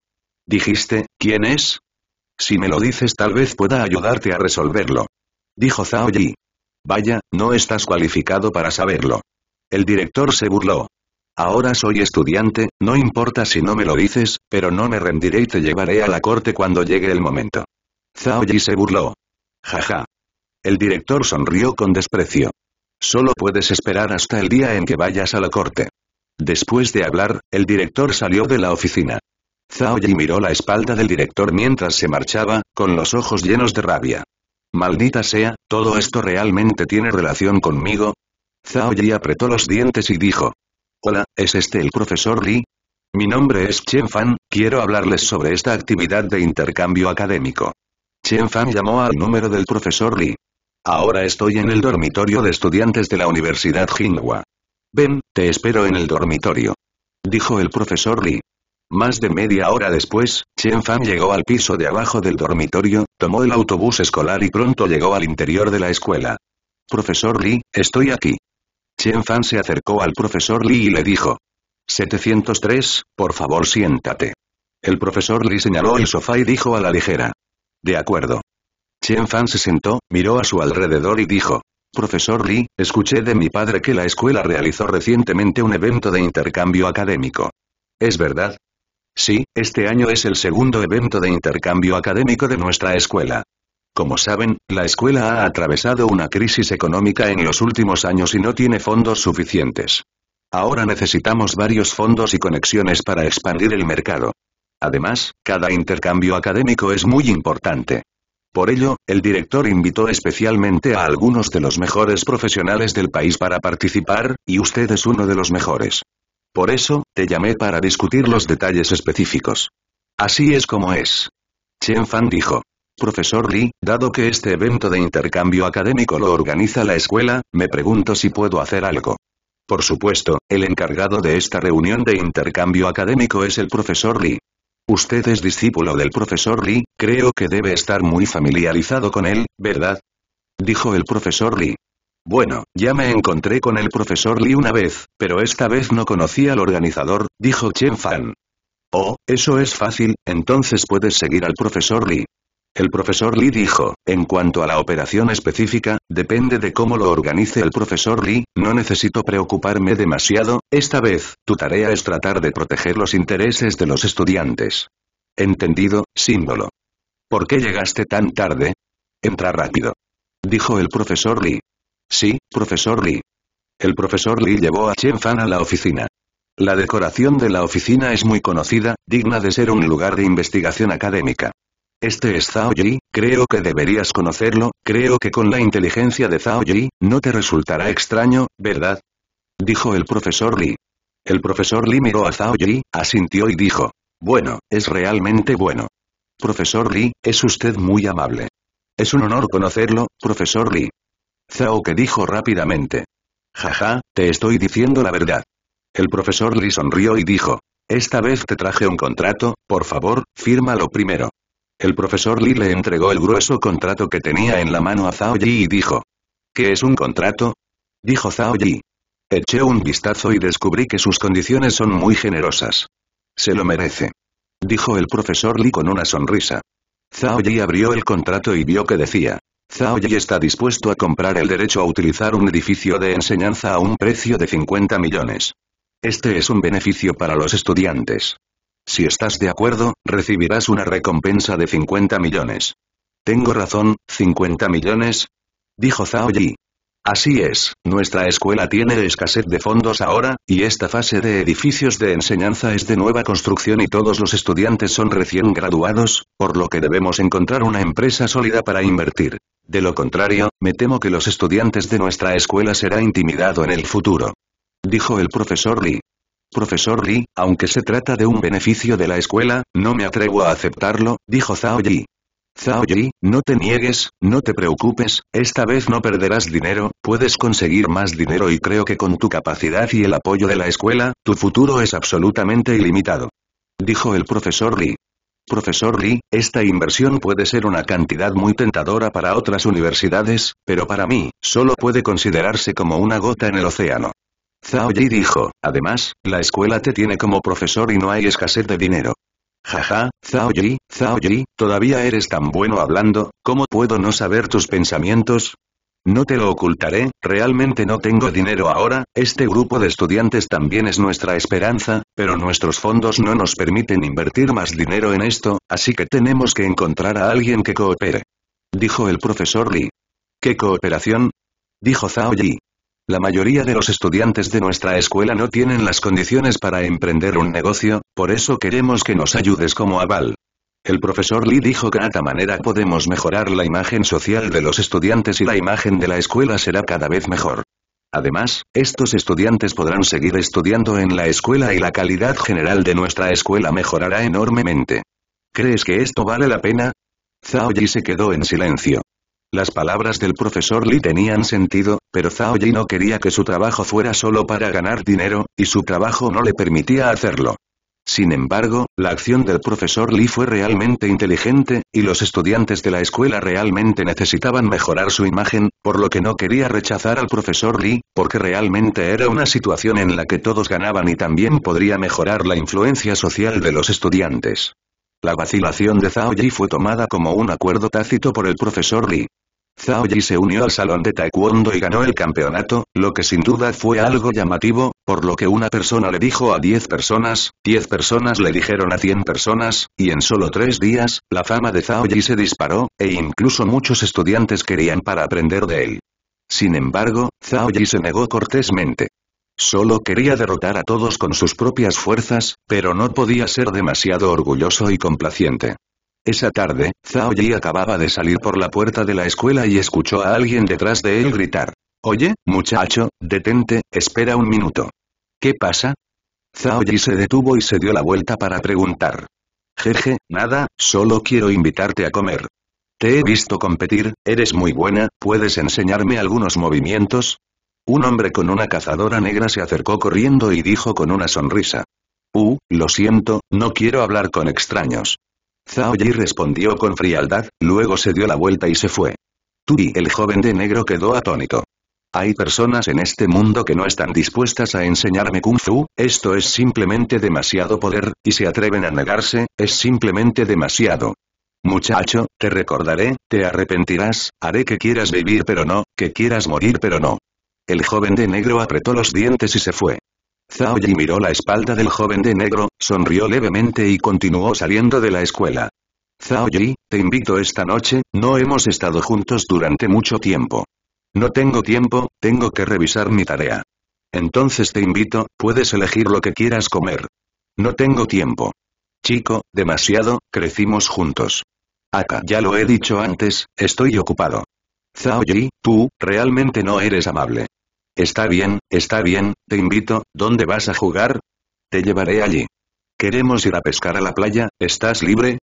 Dijiste, ¿quién es? Si me lo dices tal vez pueda ayudarte a resolverlo. Dijo Zhao Yi. Vaya, no estás cualificado para saberlo. El director se burló. Ahora soy estudiante, no importa si no me lo dices, pero no me rendiré y te llevaré a la corte cuando llegue el momento. Zhao Yi se burló. Jaja. El director sonrió con desprecio. Solo puedes esperar hasta el día en que vayas a la corte. Después de hablar, el director salió de la oficina. Zhao Yi miró la espalda del director mientras se marchaba, con los ojos llenos de rabia. Maldita sea, ¿todo esto realmente tiene relación conmigo? Zhao Yi apretó los dientes y dijo. Hola, ¿es este el profesor Li? Mi nombre es Chen Fan, quiero hablarles sobre esta actividad de intercambio académico. Chen Fan llamó al número del profesor Li. Ahora estoy en el dormitorio de estudiantes de la Universidad Jinghua. Ven, te espero en el dormitorio. Dijo el profesor Li. Más de media hora después, Chen Fan llegó al piso de abajo del dormitorio, tomó el autobús escolar y pronto llegó al interior de la escuela. Profesor Li, estoy aquí. Chen Fan se acercó al profesor Li y le dijo. 703, por favor siéntate. El profesor Li señaló el sofá y dijo a la ligera. De acuerdo. Chen Fan se sentó, miró a su alrededor y dijo. Profesor Li, escuché de mi padre que la escuela realizó recientemente un evento de intercambio académico. ¿Es verdad? Sí, este año es el segundo evento de intercambio académico de nuestra escuela. Como saben, la escuela ha atravesado una crisis económica en los últimos años y no tiene fondos suficientes. Ahora necesitamos varios fondos y conexiones para expandir el mercado. Además, cada intercambio académico es muy importante. Por ello, el director invitó especialmente a algunos de los mejores profesionales del país para participar, y usted es uno de los mejores. Por eso, te llamé para discutir los detalles específicos. Así es como es. Chen Fan dijo. Profesor Li, dado que este evento de intercambio académico lo organiza la escuela, me pregunto si puedo hacer algo. Por supuesto, el encargado de esta reunión de intercambio académico es el profesor Li. Usted es discípulo del profesor Li, creo que debe estar muy familiarizado con él, ¿verdad? Dijo el profesor Li. Bueno, ya me encontré con el profesor Li una vez, pero esta vez no conocí al organizador, dijo Chen Fan. Oh, eso es fácil, entonces puedes seguir al profesor Li». El profesor Li dijo, en cuanto a la operación específica, depende de cómo lo organice el profesor Li, no necesito preocuparme demasiado, esta vez, tu tarea es tratar de proteger los intereses de los estudiantes. Entendido, símbolo. ¿Por qué llegaste tan tarde? Entra rápido. Dijo el profesor Lee. Sí, profesor Lee. El profesor Li llevó a Chen Fan a la oficina. La decoración de la oficina es muy conocida, digna de ser un lugar de investigación académica. Este es Zhao Yi, creo que deberías conocerlo, creo que con la inteligencia de Zhao Yi, no te resultará extraño, ¿verdad? Dijo el profesor Li. El profesor Li miró a Zhao Yi, asintió y dijo. Bueno, es realmente bueno. Profesor Li, es usted muy amable. Es un honor conocerlo, profesor Li. Zhao que dijo rápidamente. Jaja, te estoy diciendo la verdad. El profesor Li sonrió y dijo. Esta vez te traje un contrato, por favor, fírmalo primero. El profesor Li le entregó el grueso contrato que tenía en la mano a Zhao Yi y dijo. ¿Qué es un contrato? Dijo Zhao Yi. Eché un vistazo y descubrí que sus condiciones son muy generosas. Se lo merece. Dijo el profesor Li con una sonrisa. Zhao Yi abrió el contrato y vio que decía. Zhao Yi está dispuesto a comprar el derecho a utilizar un edificio de enseñanza a un precio de 50 millones. Este es un beneficio para los estudiantes. Si estás de acuerdo, recibirás una recompensa de 50 millones. Tengo razón, 50 millones. Dijo Zhao Yi. Así es, nuestra escuela tiene escasez de fondos ahora, y esta fase de edificios de enseñanza es de nueva construcción y todos los estudiantes son recién graduados, por lo que debemos encontrar una empresa sólida para invertir. De lo contrario, me temo que los estudiantes de nuestra escuela será intimidado en el futuro. Dijo el profesor Li. Profesor Li, aunque se trata de un beneficio de la escuela, no me atrevo a aceptarlo, dijo Zhao Yi. Zhao Yi, no te niegues, no te preocupes, esta vez no perderás dinero, puedes conseguir más dinero y creo que con tu capacidad y el apoyo de la escuela, tu futuro es absolutamente ilimitado. Dijo el profesor Li. Profesor Li, esta inversión puede ser una cantidad muy tentadora para otras universidades, pero para mí, solo puede considerarse como una gota en el océano. Zhao Yi dijo, además, la escuela te tiene como profesor y no hay escasez de dinero. Jaja, Zhao Yi, Zhao Yi, todavía eres tan bueno hablando, ¿cómo puedo no saber tus pensamientos? No te lo ocultaré, realmente no tengo dinero ahora, este grupo de estudiantes también es nuestra esperanza, pero nuestros fondos no nos permiten invertir más dinero en esto, así que tenemos que encontrar a alguien que coopere. Dijo el profesor Li. ¿Qué cooperación? Dijo Zhao Yi. La mayoría de los estudiantes de nuestra escuela no tienen las condiciones para emprender un negocio, por eso queremos que nos ayudes como aval. El profesor Lee dijo que de esta manera podemos mejorar la imagen social de los estudiantes y la imagen de la escuela será cada vez mejor. Además, estos estudiantes podrán seguir estudiando en la escuela y la calidad general de nuestra escuela mejorará enormemente. ¿Crees que esto vale la pena? Zhao Yi se quedó en silencio. Las palabras del profesor Li tenían sentido, pero Zhao Yi no quería que su trabajo fuera solo para ganar dinero, y su trabajo no le permitía hacerlo. Sin embargo, la acción del profesor Li fue realmente inteligente, y los estudiantes de la escuela realmente necesitaban mejorar su imagen, por lo que no quería rechazar al profesor Li, porque realmente era una situación en la que todos ganaban y también podría mejorar la influencia social de los estudiantes. La vacilación de Zhao Yi fue tomada como un acuerdo tácito por el profesor Li. Zhao Yi se unió al salón de taekwondo y ganó el campeonato, lo que sin duda fue algo llamativo, por lo que una persona le dijo a 10 personas, 10 personas le dijeron a 100 personas, y en solo tres días, la fama de Zhao Yi se disparó, e incluso muchos estudiantes querían para aprender de él. Sin embargo, Zhao Yi se negó cortésmente. Solo quería derrotar a todos con sus propias fuerzas, pero no podía ser demasiado orgulloso y complaciente. Esa tarde, Zhao Yi acababa de salir por la puerta de la escuela y escuchó a alguien detrás de él gritar. Oye, muchacho, detente, espera un minuto. ¿Qué pasa? Zhao Yi se detuvo y se dio la vuelta para preguntar. Jeje, nada, solo quiero invitarte a comer. Te he visto competir, eres muy buena, ¿puedes enseñarme algunos movimientos? Un hombre con una cazadora negra se acercó corriendo y dijo con una sonrisa. Uh, lo siento, no quiero hablar con extraños. Zhao respondió con frialdad, luego se dio la vuelta y se fue. Tui el joven de negro quedó atónito. Hay personas en este mundo que no están dispuestas a enseñarme Kung Fu, esto es simplemente demasiado poder, y se atreven a negarse, es simplemente demasiado. Muchacho, te recordaré, te arrepentirás, haré que quieras vivir pero no, que quieras morir pero no. El joven de negro apretó los dientes y se fue. Zhao Yi miró la espalda del joven de negro, sonrió levemente y continuó saliendo de la escuela. Zhao Yi, te invito esta noche, no hemos estado juntos durante mucho tiempo. No tengo tiempo, tengo que revisar mi tarea. Entonces te invito, puedes elegir lo que quieras comer. No tengo tiempo. Chico, demasiado, crecimos juntos. Acá, ya lo he dicho antes, estoy ocupado. Zhao Yi, tú, realmente no eres amable. Está bien, está bien, te invito, ¿dónde vas a jugar? Te llevaré allí. Queremos ir a pescar a la playa, ¿estás libre?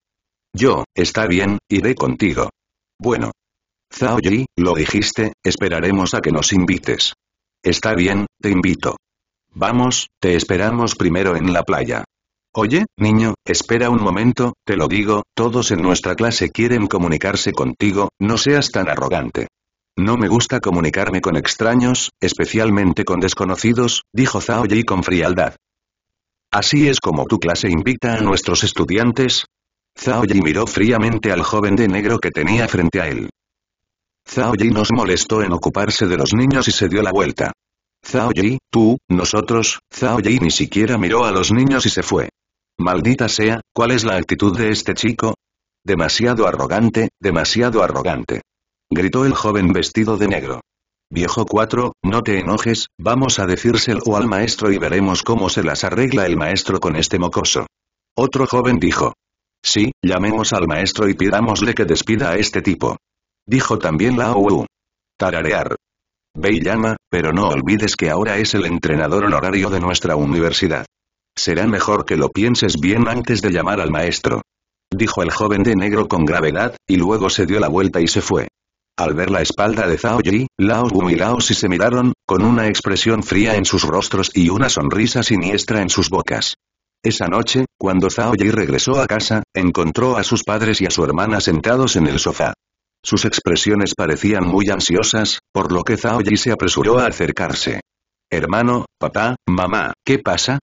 Yo, está bien, iré contigo. Bueno. Zhao Yi, lo dijiste, esperaremos a que nos invites. Está bien, te invito. Vamos, te esperamos primero en la playa. Oye, niño, espera un momento, te lo digo, todos en nuestra clase quieren comunicarse contigo, no seas tan arrogante. No me gusta comunicarme con extraños, especialmente con desconocidos, dijo Zhao Yi con frialdad. ¿Así es como tu clase invita a nuestros estudiantes? Zhao Yi miró fríamente al joven de negro que tenía frente a él. Zhao Yi nos molestó en ocuparse de los niños y se dio la vuelta. Zhao Yi, tú, nosotros, Zhao Yi ni siquiera miró a los niños y se fue. Maldita sea, ¿cuál es la actitud de este chico? Demasiado arrogante, demasiado arrogante gritó el joven vestido de negro. Viejo 4, no te enojes, vamos a decírselo al maestro y veremos cómo se las arregla el maestro con este mocoso. Otro joven dijo. Sí, llamemos al maestro y pidámosle que despida a este tipo. Dijo también la OU. Tararear. Ve llama, pero no olvides que ahora es el entrenador honorario de nuestra universidad. Será mejor que lo pienses bien antes de llamar al maestro. Dijo el joven de negro con gravedad, y luego se dio la vuelta y se fue. Al ver la espalda de Zhao Yi, Lao Wu y Lao Si se miraron, con una expresión fría en sus rostros y una sonrisa siniestra en sus bocas. Esa noche, cuando Zhao Yi regresó a casa, encontró a sus padres y a su hermana sentados en el sofá. Sus expresiones parecían muy ansiosas, por lo que Zhao Yi se apresuró a acercarse. Hermano, papá, mamá, ¿qué pasa?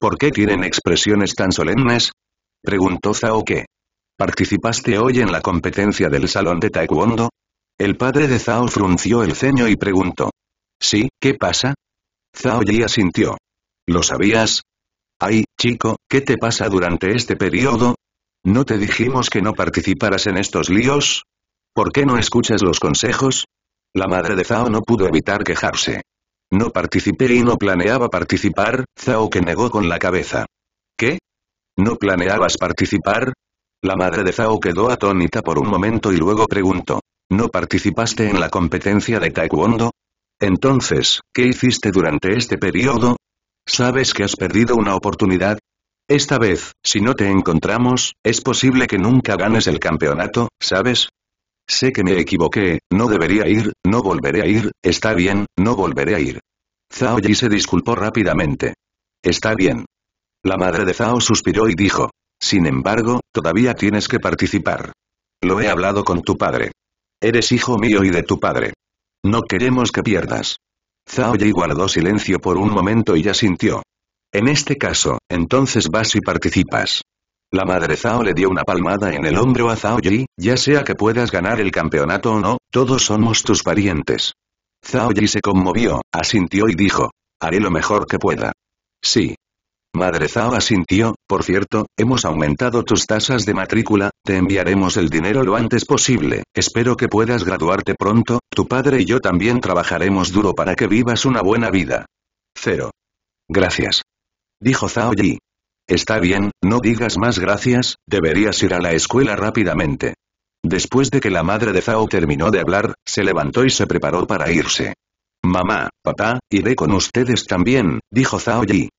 ¿Por qué tienen expresiones tan solemnes? Preguntó Zhao Que. ¿Participaste hoy en la competencia del salón de taekwondo? El padre de Zhao frunció el ceño y preguntó. ¿Sí, qué pasa? Zhao ya asintió. ¿Lo sabías? Ay, chico, ¿qué te pasa durante este periodo? ¿No te dijimos que no participaras en estos líos? ¿Por qué no escuchas los consejos? La madre de Zhao no pudo evitar quejarse. No participé y no planeaba participar, Zhao que negó con la cabeza. ¿Qué? ¿No planeabas participar? La madre de Zhao quedó atónita por un momento y luego preguntó. ¿No participaste en la competencia de taekwondo? Entonces, ¿qué hiciste durante este periodo? ¿Sabes que has perdido una oportunidad? Esta vez, si no te encontramos, es posible que nunca ganes el campeonato, ¿sabes? Sé que me equivoqué, no debería ir, no volveré a ir, está bien, no volveré a ir. Zhao Yi se disculpó rápidamente. Está bien. La madre de Zhao suspiró y dijo. Sin embargo, todavía tienes que participar. Lo he hablado con tu padre. Eres hijo mío y de tu padre. No queremos que pierdas. Zhao Yi guardó silencio por un momento y asintió. En este caso, entonces vas y participas. La madre Zhao le dio una palmada en el hombro a Zhao Yi, ya sea que puedas ganar el campeonato o no, todos somos tus parientes. Zhao Yi se conmovió, asintió y dijo. Haré lo mejor que pueda. Sí, Madre Zhao asintió, por cierto, hemos aumentado tus tasas de matrícula, te enviaremos el dinero lo antes posible, espero que puedas graduarte pronto, tu padre y yo también trabajaremos duro para que vivas una buena vida. Cero. Gracias. Dijo Zhao Yi. Está bien, no digas más gracias, deberías ir a la escuela rápidamente. Después de que la madre de Zhao terminó de hablar, se levantó y se preparó para irse. Mamá, papá, iré con ustedes también, dijo Zhao Yi.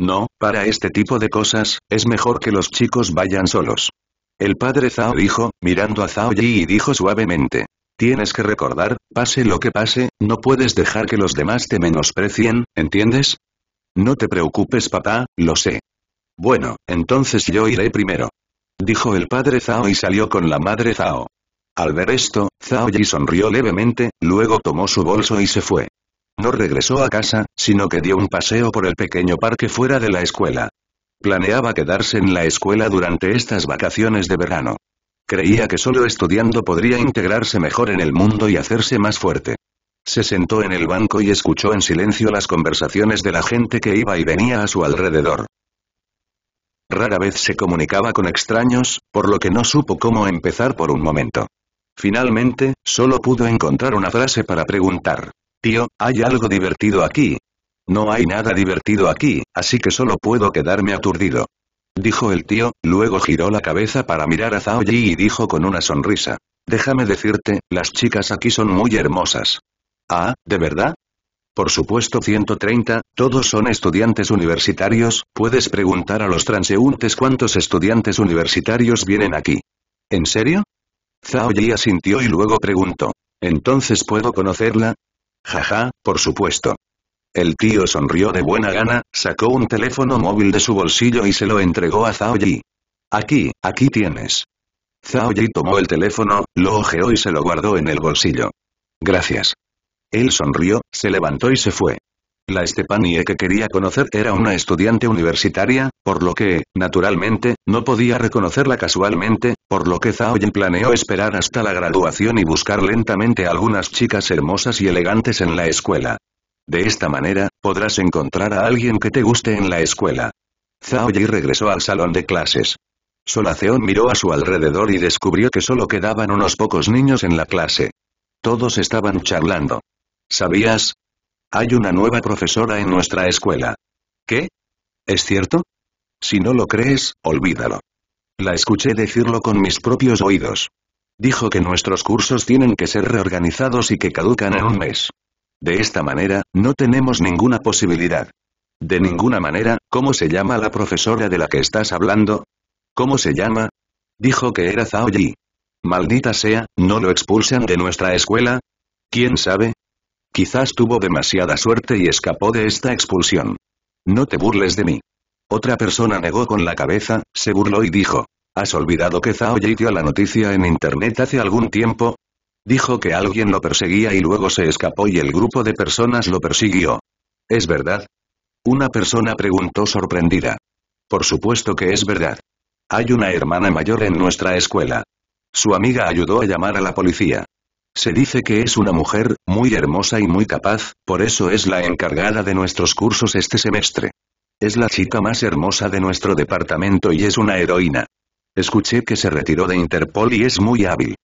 No, para este tipo de cosas, es mejor que los chicos vayan solos. El padre Zhao dijo, mirando a Zhao Yi y dijo suavemente. Tienes que recordar, pase lo que pase, no puedes dejar que los demás te menosprecien, ¿entiendes? No te preocupes papá, lo sé. Bueno, entonces yo iré primero. Dijo el padre Zhao y salió con la madre Zhao. Al ver esto, Zhao Yi sonrió levemente, luego tomó su bolso y se fue. No regresó a casa, sino que dio un paseo por el pequeño parque fuera de la escuela. Planeaba quedarse en la escuela durante estas vacaciones de verano. Creía que solo estudiando podría integrarse mejor en el mundo y hacerse más fuerte. Se sentó en el banco y escuchó en silencio las conversaciones de la gente que iba y venía a su alrededor. Rara vez se comunicaba con extraños, por lo que no supo cómo empezar por un momento. Finalmente, solo pudo encontrar una frase para preguntar. Tío, hay algo divertido aquí. No hay nada divertido aquí, así que solo puedo quedarme aturdido. Dijo el tío, luego giró la cabeza para mirar a Zhao Yi y dijo con una sonrisa. Déjame decirte, las chicas aquí son muy hermosas. Ah, ¿de verdad? Por supuesto 130, todos son estudiantes universitarios, puedes preguntar a los transeúntes cuántos estudiantes universitarios vienen aquí. ¿En serio? Zhao Yi asintió y luego preguntó. ¿Entonces puedo conocerla? Jaja, por supuesto. El tío sonrió de buena gana, sacó un teléfono móvil de su bolsillo y se lo entregó a Zhao Yi. Aquí, aquí tienes. Zhao Yi tomó el teléfono, lo ojeó y se lo guardó en el bolsillo. Gracias. Él sonrió, se levantó y se fue. La Estepanie que quería conocer era una estudiante universitaria, por lo que, naturalmente, no podía reconocerla casualmente, por lo que Zaoyen planeó esperar hasta la graduación y buscar lentamente a algunas chicas hermosas y elegantes en la escuela. De esta manera, podrás encontrar a alguien que te guste en la escuela. Zhao regresó al salón de clases. Solaceon miró a su alrededor y descubrió que solo quedaban unos pocos niños en la clase. Todos estaban charlando. ¿Sabías, hay una nueva profesora en nuestra escuela. ¿Qué? ¿Es cierto? Si no lo crees, olvídalo. La escuché decirlo con mis propios oídos. Dijo que nuestros cursos tienen que ser reorganizados y que caducan en un mes. De esta manera, no tenemos ninguna posibilidad. De ninguna manera, ¿cómo se llama la profesora de la que estás hablando? ¿Cómo se llama? Dijo que era Zhao Yi. Maldita sea, ¿no lo expulsan de nuestra escuela? ¿Quién sabe? Quizás tuvo demasiada suerte y escapó de esta expulsión. No te burles de mí. Otra persona negó con la cabeza, se burló y dijo. ¿Has olvidado que Zhao Yi dio la noticia en internet hace algún tiempo? Dijo que alguien lo perseguía y luego se escapó y el grupo de personas lo persiguió. ¿Es verdad? Una persona preguntó sorprendida. Por supuesto que es verdad. Hay una hermana mayor en nuestra escuela. Su amiga ayudó a llamar a la policía. Se dice que es una mujer, muy hermosa y muy capaz, por eso es la encargada de nuestros cursos este semestre. Es la chica más hermosa de nuestro departamento y es una heroína. Escuché que se retiró de Interpol y es muy hábil.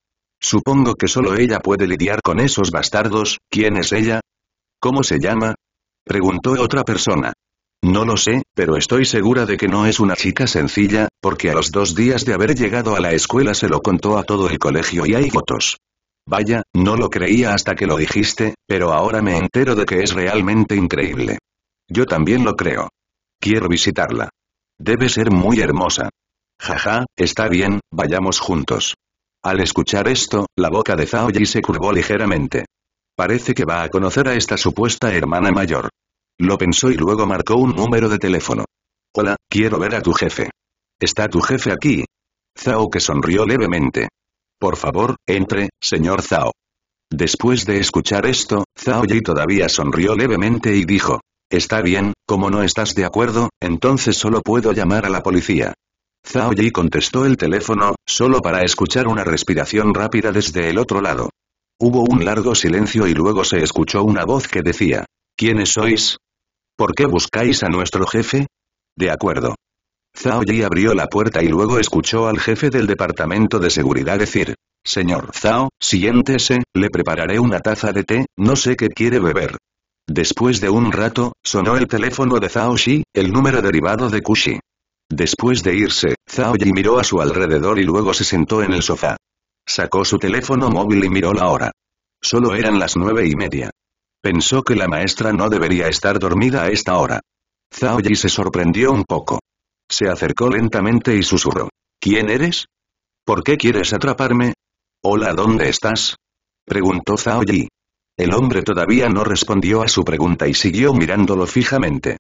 Supongo que solo ella puede lidiar con esos bastardos, ¿quién es ella? ¿Cómo se llama? Preguntó otra persona. No lo sé, pero estoy segura de que no es una chica sencilla, porque a los dos días de haber llegado a la escuela se lo contó a todo el colegio y hay fotos. Vaya, no lo creía hasta que lo dijiste, pero ahora me entero de que es realmente increíble. Yo también lo creo. Quiero visitarla. Debe ser muy hermosa. Jaja, está bien, vayamos juntos. Al escuchar esto, la boca de Zhao Yi se curvó ligeramente. Parece que va a conocer a esta supuesta hermana mayor. Lo pensó y luego marcó un número de teléfono. Hola, quiero ver a tu jefe. ¿Está tu jefe aquí? Zhao que sonrió levemente. Por favor, entre, señor Zhao. Después de escuchar esto, Zhao Yi todavía sonrió levemente y dijo. Está bien, como no estás de acuerdo, entonces solo puedo llamar a la policía. Zhao Yi contestó el teléfono, solo para escuchar una respiración rápida desde el otro lado. Hubo un largo silencio y luego se escuchó una voz que decía. ¿Quiénes sois? ¿Por qué buscáis a nuestro jefe? De acuerdo. Zhao Yi abrió la puerta y luego escuchó al jefe del departamento de seguridad decir, Señor Zhao, siéntese, le prepararé una taza de té, no sé qué quiere beber. Después de un rato, sonó el teléfono de Zhao Xi, el número derivado de Kushi. Después de irse, Zhao Yi miró a su alrededor y luego se sentó en el sofá. Sacó su teléfono móvil y miró la hora. Solo eran las nueve y media. Pensó que la maestra no debería estar dormida a esta hora. Zhao Yi se sorprendió un poco. Se acercó lentamente y susurró. ¿Quién eres? ¿Por qué quieres atraparme? Hola, ¿dónde estás? Preguntó Zhao Yi. El hombre todavía no respondió a su pregunta y siguió mirándolo fijamente.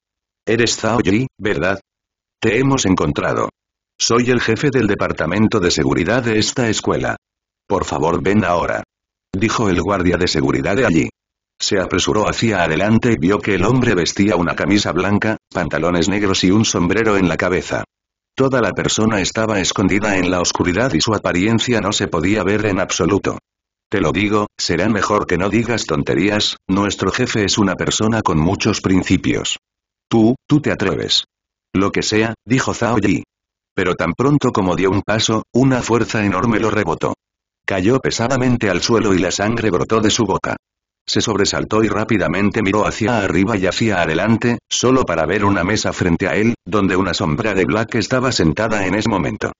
Eres Zhao Yi, ¿verdad? Te hemos encontrado. Soy el jefe del departamento de seguridad de esta escuela. Por favor ven ahora. Dijo el guardia de seguridad de allí. Se apresuró hacia adelante y vio que el hombre vestía una camisa blanca, pantalones negros y un sombrero en la cabeza. Toda la persona estaba escondida en la oscuridad y su apariencia no se podía ver en absoluto. Te lo digo, será mejor que no digas tonterías, nuestro jefe es una persona con muchos principios. Tú, tú te atreves. Lo que sea, dijo Zhao Yi. Pero tan pronto como dio un paso, una fuerza enorme lo rebotó. Cayó pesadamente al suelo y la sangre brotó de su boca. Se sobresaltó y rápidamente miró hacia arriba y hacia adelante, solo para ver una mesa frente a él, donde una sombra de Black estaba sentada en ese momento.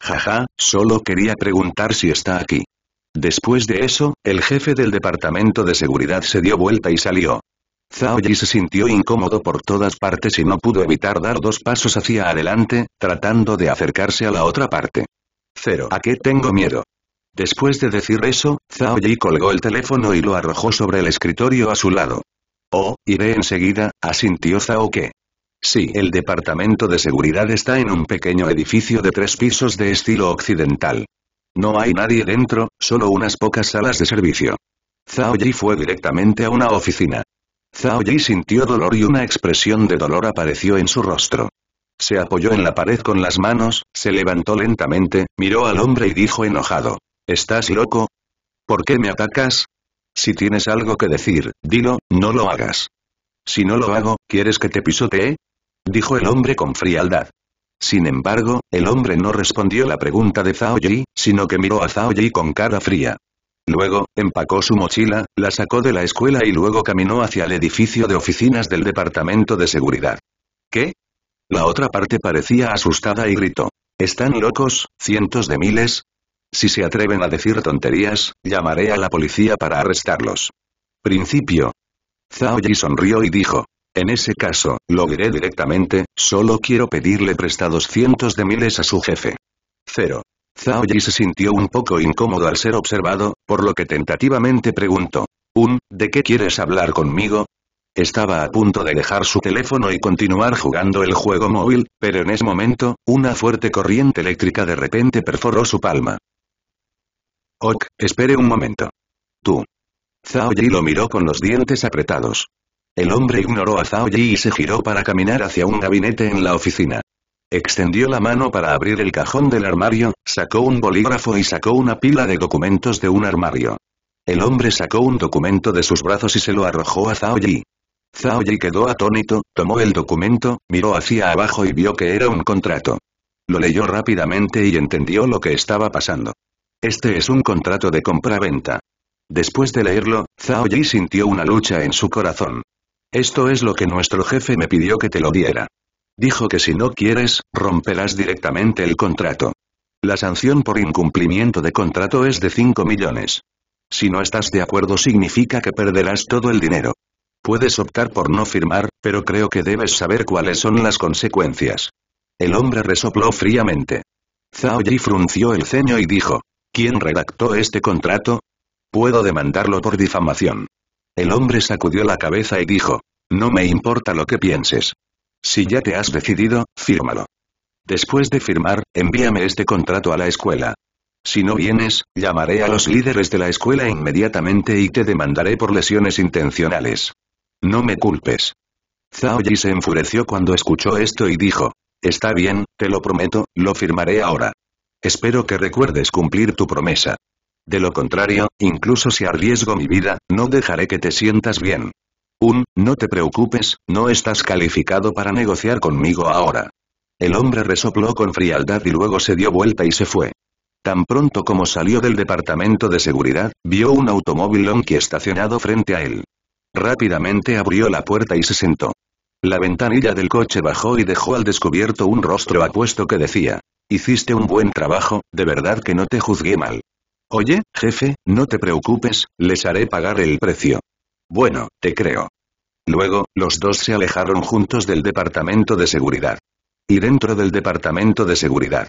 Jaja, solo quería preguntar si está aquí. Después de eso, el jefe del departamento de seguridad se dio vuelta y salió. Zhao se sintió incómodo por todas partes y no pudo evitar dar dos pasos hacia adelante, tratando de acercarse a la otra parte. Cero. ¿A qué tengo miedo? Después de decir eso, Zhao Yi colgó el teléfono y lo arrojó sobre el escritorio a su lado. Oh, iré enseguida, asintió Zhao que. Sí, el departamento de seguridad está en un pequeño edificio de tres pisos de estilo occidental. No hay nadie dentro, solo unas pocas salas de servicio. Zhao Yi fue directamente a una oficina. Zhao Yi sintió dolor y una expresión de dolor apareció en su rostro. Se apoyó en la pared con las manos, se levantó lentamente, miró al hombre y dijo enojado. ¿Estás loco? ¿Por qué me atacas? Si tienes algo que decir, dilo, no lo hagas. Si no lo hago, ¿quieres que te pisotee? Dijo el hombre con frialdad. Sin embargo, el hombre no respondió la pregunta de Zhao Yi, sino que miró a Zhao Yi con cara fría. Luego, empacó su mochila, la sacó de la escuela y luego caminó hacia el edificio de oficinas del departamento de seguridad. ¿Qué? La otra parte parecía asustada y gritó. ¿Están locos, cientos de miles? Si se atreven a decir tonterías, llamaré a la policía para arrestarlos. Principio. Zhao Yi sonrió y dijo. En ese caso, lo diré directamente, solo quiero pedirle prestados cientos de miles a su jefe. Cero. Zhao Yi se sintió un poco incómodo al ser observado, por lo que tentativamente preguntó. Un, ¿de qué quieres hablar conmigo? Estaba a punto de dejar su teléfono y continuar jugando el juego móvil, pero en ese momento, una fuerte corriente eléctrica de repente perforó su palma. Ok, espere un momento. Tú. Zhao Yi lo miró con los dientes apretados. El hombre ignoró a Zhao Yi y se giró para caminar hacia un gabinete en la oficina. Extendió la mano para abrir el cajón del armario, sacó un bolígrafo y sacó una pila de documentos de un armario. El hombre sacó un documento de sus brazos y se lo arrojó a Zhao Yi. Zhao Yi quedó atónito, tomó el documento, miró hacia abajo y vio que era un contrato. Lo leyó rápidamente y entendió lo que estaba pasando. Este es un contrato de compra-venta. Después de leerlo, Zhao Yi sintió una lucha en su corazón. Esto es lo que nuestro jefe me pidió que te lo diera. Dijo que si no quieres, romperás directamente el contrato. La sanción por incumplimiento de contrato es de 5 millones. Si no estás de acuerdo significa que perderás todo el dinero. Puedes optar por no firmar, pero creo que debes saber cuáles son las consecuencias. El hombre resopló fríamente. Zhao Yi frunció el ceño y dijo, ¿Quién redactó este contrato? Puedo demandarlo por difamación. El hombre sacudió la cabeza y dijo, no me importa lo que pienses. Si ya te has decidido, fírmalo. Después de firmar, envíame este contrato a la escuela. Si no vienes, llamaré a los líderes de la escuela inmediatamente y te demandaré por lesiones intencionales. No me culpes. Zhao Yi se enfureció cuando escuchó esto y dijo, Está bien, te lo prometo, lo firmaré ahora. Espero que recuerdes cumplir tu promesa. De lo contrario, incluso si arriesgo mi vida, no dejaré que te sientas bien. Un, no te preocupes, no estás calificado para negociar conmigo ahora. El hombre resopló con frialdad y luego se dio vuelta y se fue. Tan pronto como salió del departamento de seguridad, vio un automóvil Onky estacionado frente a él. Rápidamente abrió la puerta y se sentó. La ventanilla del coche bajó y dejó al descubierto un rostro apuesto que decía, Hiciste un buen trabajo, de verdad que no te juzgué mal. Oye, jefe, no te preocupes, les haré pagar el precio. Bueno, te creo. Luego, los dos se alejaron juntos del departamento de seguridad. Y dentro del departamento de seguridad.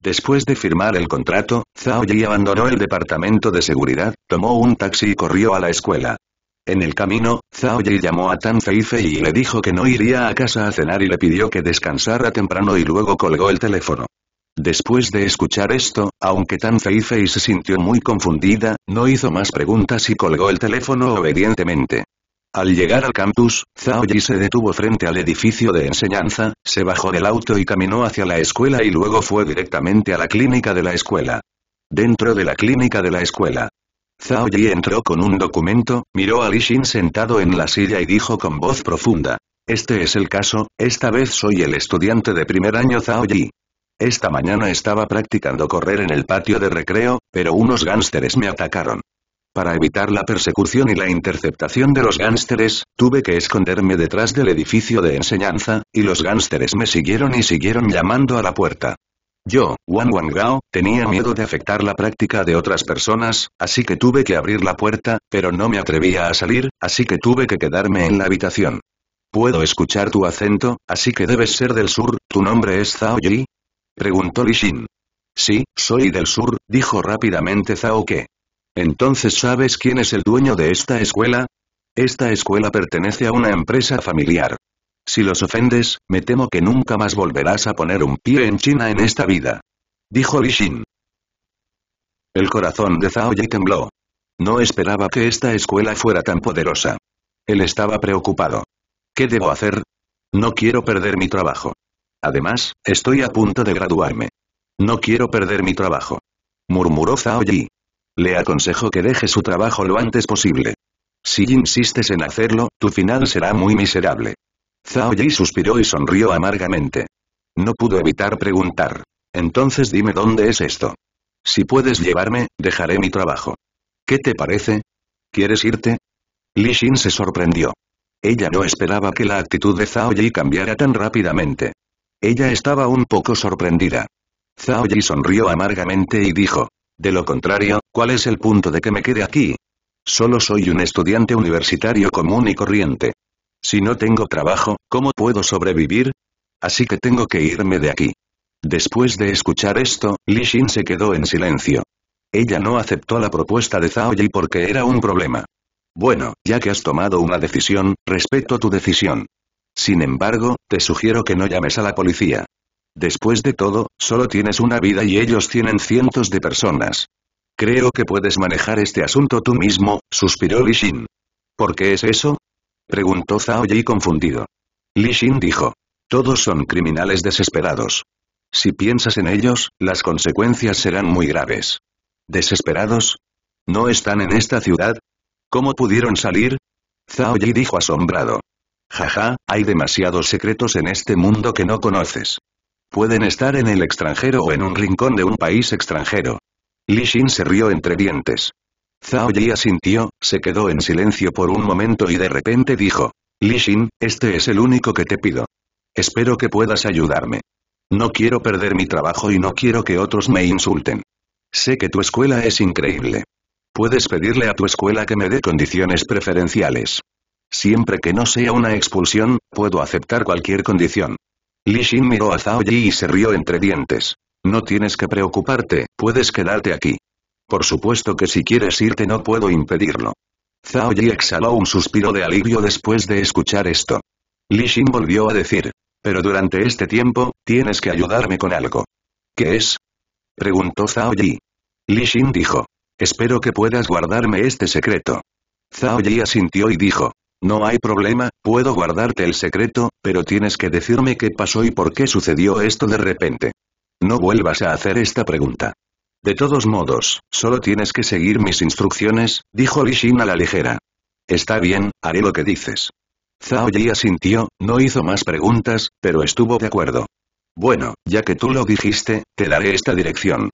Después de firmar el contrato, Zhao Yi abandonó el departamento de seguridad, tomó un taxi y corrió a la escuela. En el camino, Zhao Yi llamó a Tan Feifei y le dijo que no iría a casa a cenar y le pidió que descansara temprano y luego colgó el teléfono. Después de escuchar esto, aunque Tan Feifei se sintió muy confundida, no hizo más preguntas y colgó el teléfono obedientemente. Al llegar al campus, Zhao Yi se detuvo frente al edificio de enseñanza, se bajó del auto y caminó hacia la escuela y luego fue directamente a la clínica de la escuela. Dentro de la clínica de la escuela. Zhao Yi entró con un documento, miró a Li Xin sentado en la silla y dijo con voz profunda. Este es el caso, esta vez soy el estudiante de primer año Zhao Yi. Esta mañana estaba practicando correr en el patio de recreo, pero unos gánsteres me atacaron. Para evitar la persecución y la interceptación de los gánsteres, tuve que esconderme detrás del edificio de enseñanza, y los gánsteres me siguieron y siguieron llamando a la puerta. Yo, Wang Wang Gao, tenía miedo de afectar la práctica de otras personas, así que tuve que abrir la puerta, pero no me atrevía a salir, así que tuve que quedarme en la habitación. Puedo escuchar tu acento, así que debes ser del sur, tu nombre es Zhao Yi, preguntó Li Xin. Sí, soy del sur, dijo rápidamente Zhao Ke. Entonces ¿sabes quién es el dueño de esta escuela? Esta escuela pertenece a una empresa familiar. Si los ofendes, me temo que nunca más volverás a poner un pie en China en esta vida. Dijo Li Xin. El corazón de Zhao Ye tembló. No esperaba que esta escuela fuera tan poderosa. Él estaba preocupado. ¿Qué debo hacer? No quiero perder mi trabajo. Además, estoy a punto de graduarme. No quiero perder mi trabajo. Murmuró Zhao Yi. Le aconsejo que deje su trabajo lo antes posible. Si insistes en hacerlo, tu final será muy miserable. Zhao Yi suspiró y sonrió amargamente. No pudo evitar preguntar. Entonces dime dónde es esto. Si puedes llevarme, dejaré mi trabajo. ¿Qué te parece? ¿Quieres irte? Li Xin se sorprendió. Ella no esperaba que la actitud de Zhao Yi cambiara tan rápidamente. Ella estaba un poco sorprendida. Zhao Yi sonrió amargamente y dijo. De lo contrario, ¿cuál es el punto de que me quede aquí? Solo soy un estudiante universitario común y corriente. Si no tengo trabajo, ¿cómo puedo sobrevivir? Así que tengo que irme de aquí. Después de escuchar esto, Li Xin se quedó en silencio. Ella no aceptó la propuesta de Zhao Yi porque era un problema. Bueno, ya que has tomado una decisión, respeto tu decisión. Sin embargo, te sugiero que no llames a la policía. Después de todo, solo tienes una vida y ellos tienen cientos de personas. Creo que puedes manejar este asunto tú mismo, suspiró Li Xin. ¿Por qué es eso? preguntó Zhao Yi confundido. Li Xin dijo. Todos son criminales desesperados. Si piensas en ellos, las consecuencias serán muy graves. ¿Desesperados? ¿No están en esta ciudad? ¿Cómo pudieron salir? Zhao Yi dijo asombrado. Jaja, hay demasiados secretos en este mundo que no conoces. Pueden estar en el extranjero o en un rincón de un país extranjero. Li Xin se rió entre dientes. Zhao Yi asintió, se quedó en silencio por un momento y de repente dijo. Li Xin, este es el único que te pido. Espero que puedas ayudarme. No quiero perder mi trabajo y no quiero que otros me insulten. Sé que tu escuela es increíble. Puedes pedirle a tu escuela que me dé condiciones preferenciales. Siempre que no sea una expulsión, puedo aceptar cualquier condición. Li Xin miró a Zhao Yi y se rió entre dientes. No tienes que preocuparte, puedes quedarte aquí. Por supuesto que si quieres irte no puedo impedirlo. Zhao Yi exhaló un suspiro de alivio después de escuchar esto. Li Xin volvió a decir. Pero durante este tiempo, tienes que ayudarme con algo. ¿Qué es? Preguntó Zhao Yi. Li Xin dijo. Espero que puedas guardarme este secreto. Zhao Yi asintió y dijo. No hay problema, puedo guardarte el secreto, pero tienes que decirme qué pasó y por qué sucedió esto de repente. No vuelvas a hacer esta pregunta. De todos modos, solo tienes que seguir mis instrucciones, dijo Xin a la ligera. Está bien, haré lo que dices. Zhao Yi asintió, no hizo más preguntas, pero estuvo de acuerdo. Bueno, ya que tú lo dijiste, te daré esta dirección.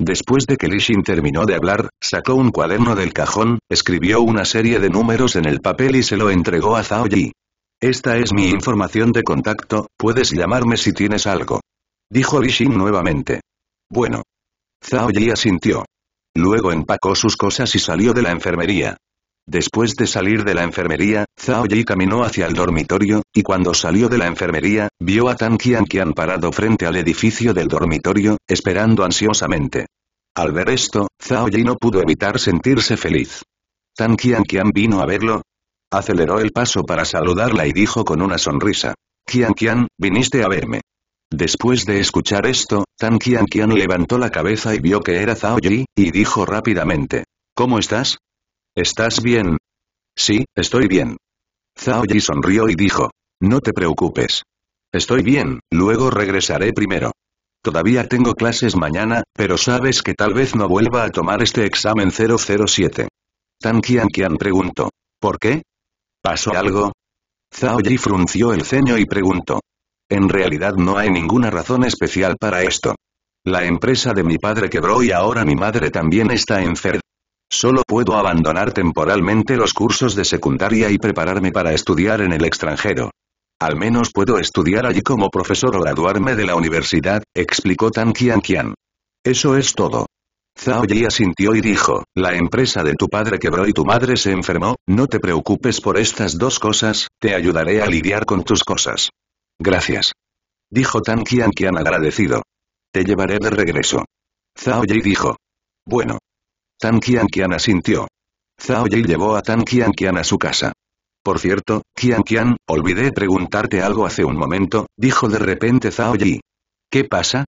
Después de que Xin terminó de hablar, sacó un cuaderno del cajón, escribió una serie de números en el papel y se lo entregó a Zhao Yi. Esta es mi información de contacto, puedes llamarme si tienes algo. Dijo Xin nuevamente. Bueno. Zhao Yi asintió. Luego empacó sus cosas y salió de la enfermería. Después de salir de la enfermería, Zhao Yi caminó hacia el dormitorio, y cuando salió de la enfermería, vio a Tan Qian parado frente al edificio del dormitorio, esperando ansiosamente. Al ver esto, Zhao Yi no pudo evitar sentirse feliz. Tan Qian vino a verlo. Aceleró el paso para saludarla y dijo con una sonrisa. Qian Qian, viniste a verme. Después de escuchar esto, Tan Qian levantó la cabeza y vio que era Zhao Yi, y dijo rápidamente. ¿Cómo estás? ¿Estás bien? Sí, estoy bien. Zhao Yi sonrió y dijo. No te preocupes. Estoy bien, luego regresaré primero. Todavía tengo clases mañana, pero sabes que tal vez no vuelva a tomar este examen 007. Tan Qian preguntó. ¿Por qué? ¿Pasó algo? Zhao Yi frunció el ceño y preguntó. En realidad no hay ninguna razón especial para esto. La empresa de mi padre quebró y ahora mi madre también está enferma. Solo puedo abandonar temporalmente los cursos de secundaria y prepararme para estudiar en el extranjero. Al menos puedo estudiar allí como profesor o graduarme de la universidad, explicó Tan Qian Eso es todo. Zhao Yi asintió y dijo, la empresa de tu padre quebró y tu madre se enfermó, no te preocupes por estas dos cosas, te ayudaré a lidiar con tus cosas. Gracias. Dijo Tan Qian agradecido. Te llevaré de regreso. Zhao Yi dijo. Bueno. Tan Qian asintió. Zhao Yi llevó a Tan Qian a su casa. Por cierto, Qian olvidé preguntarte algo hace un momento, dijo de repente Zhao Yi. ¿Qué pasa?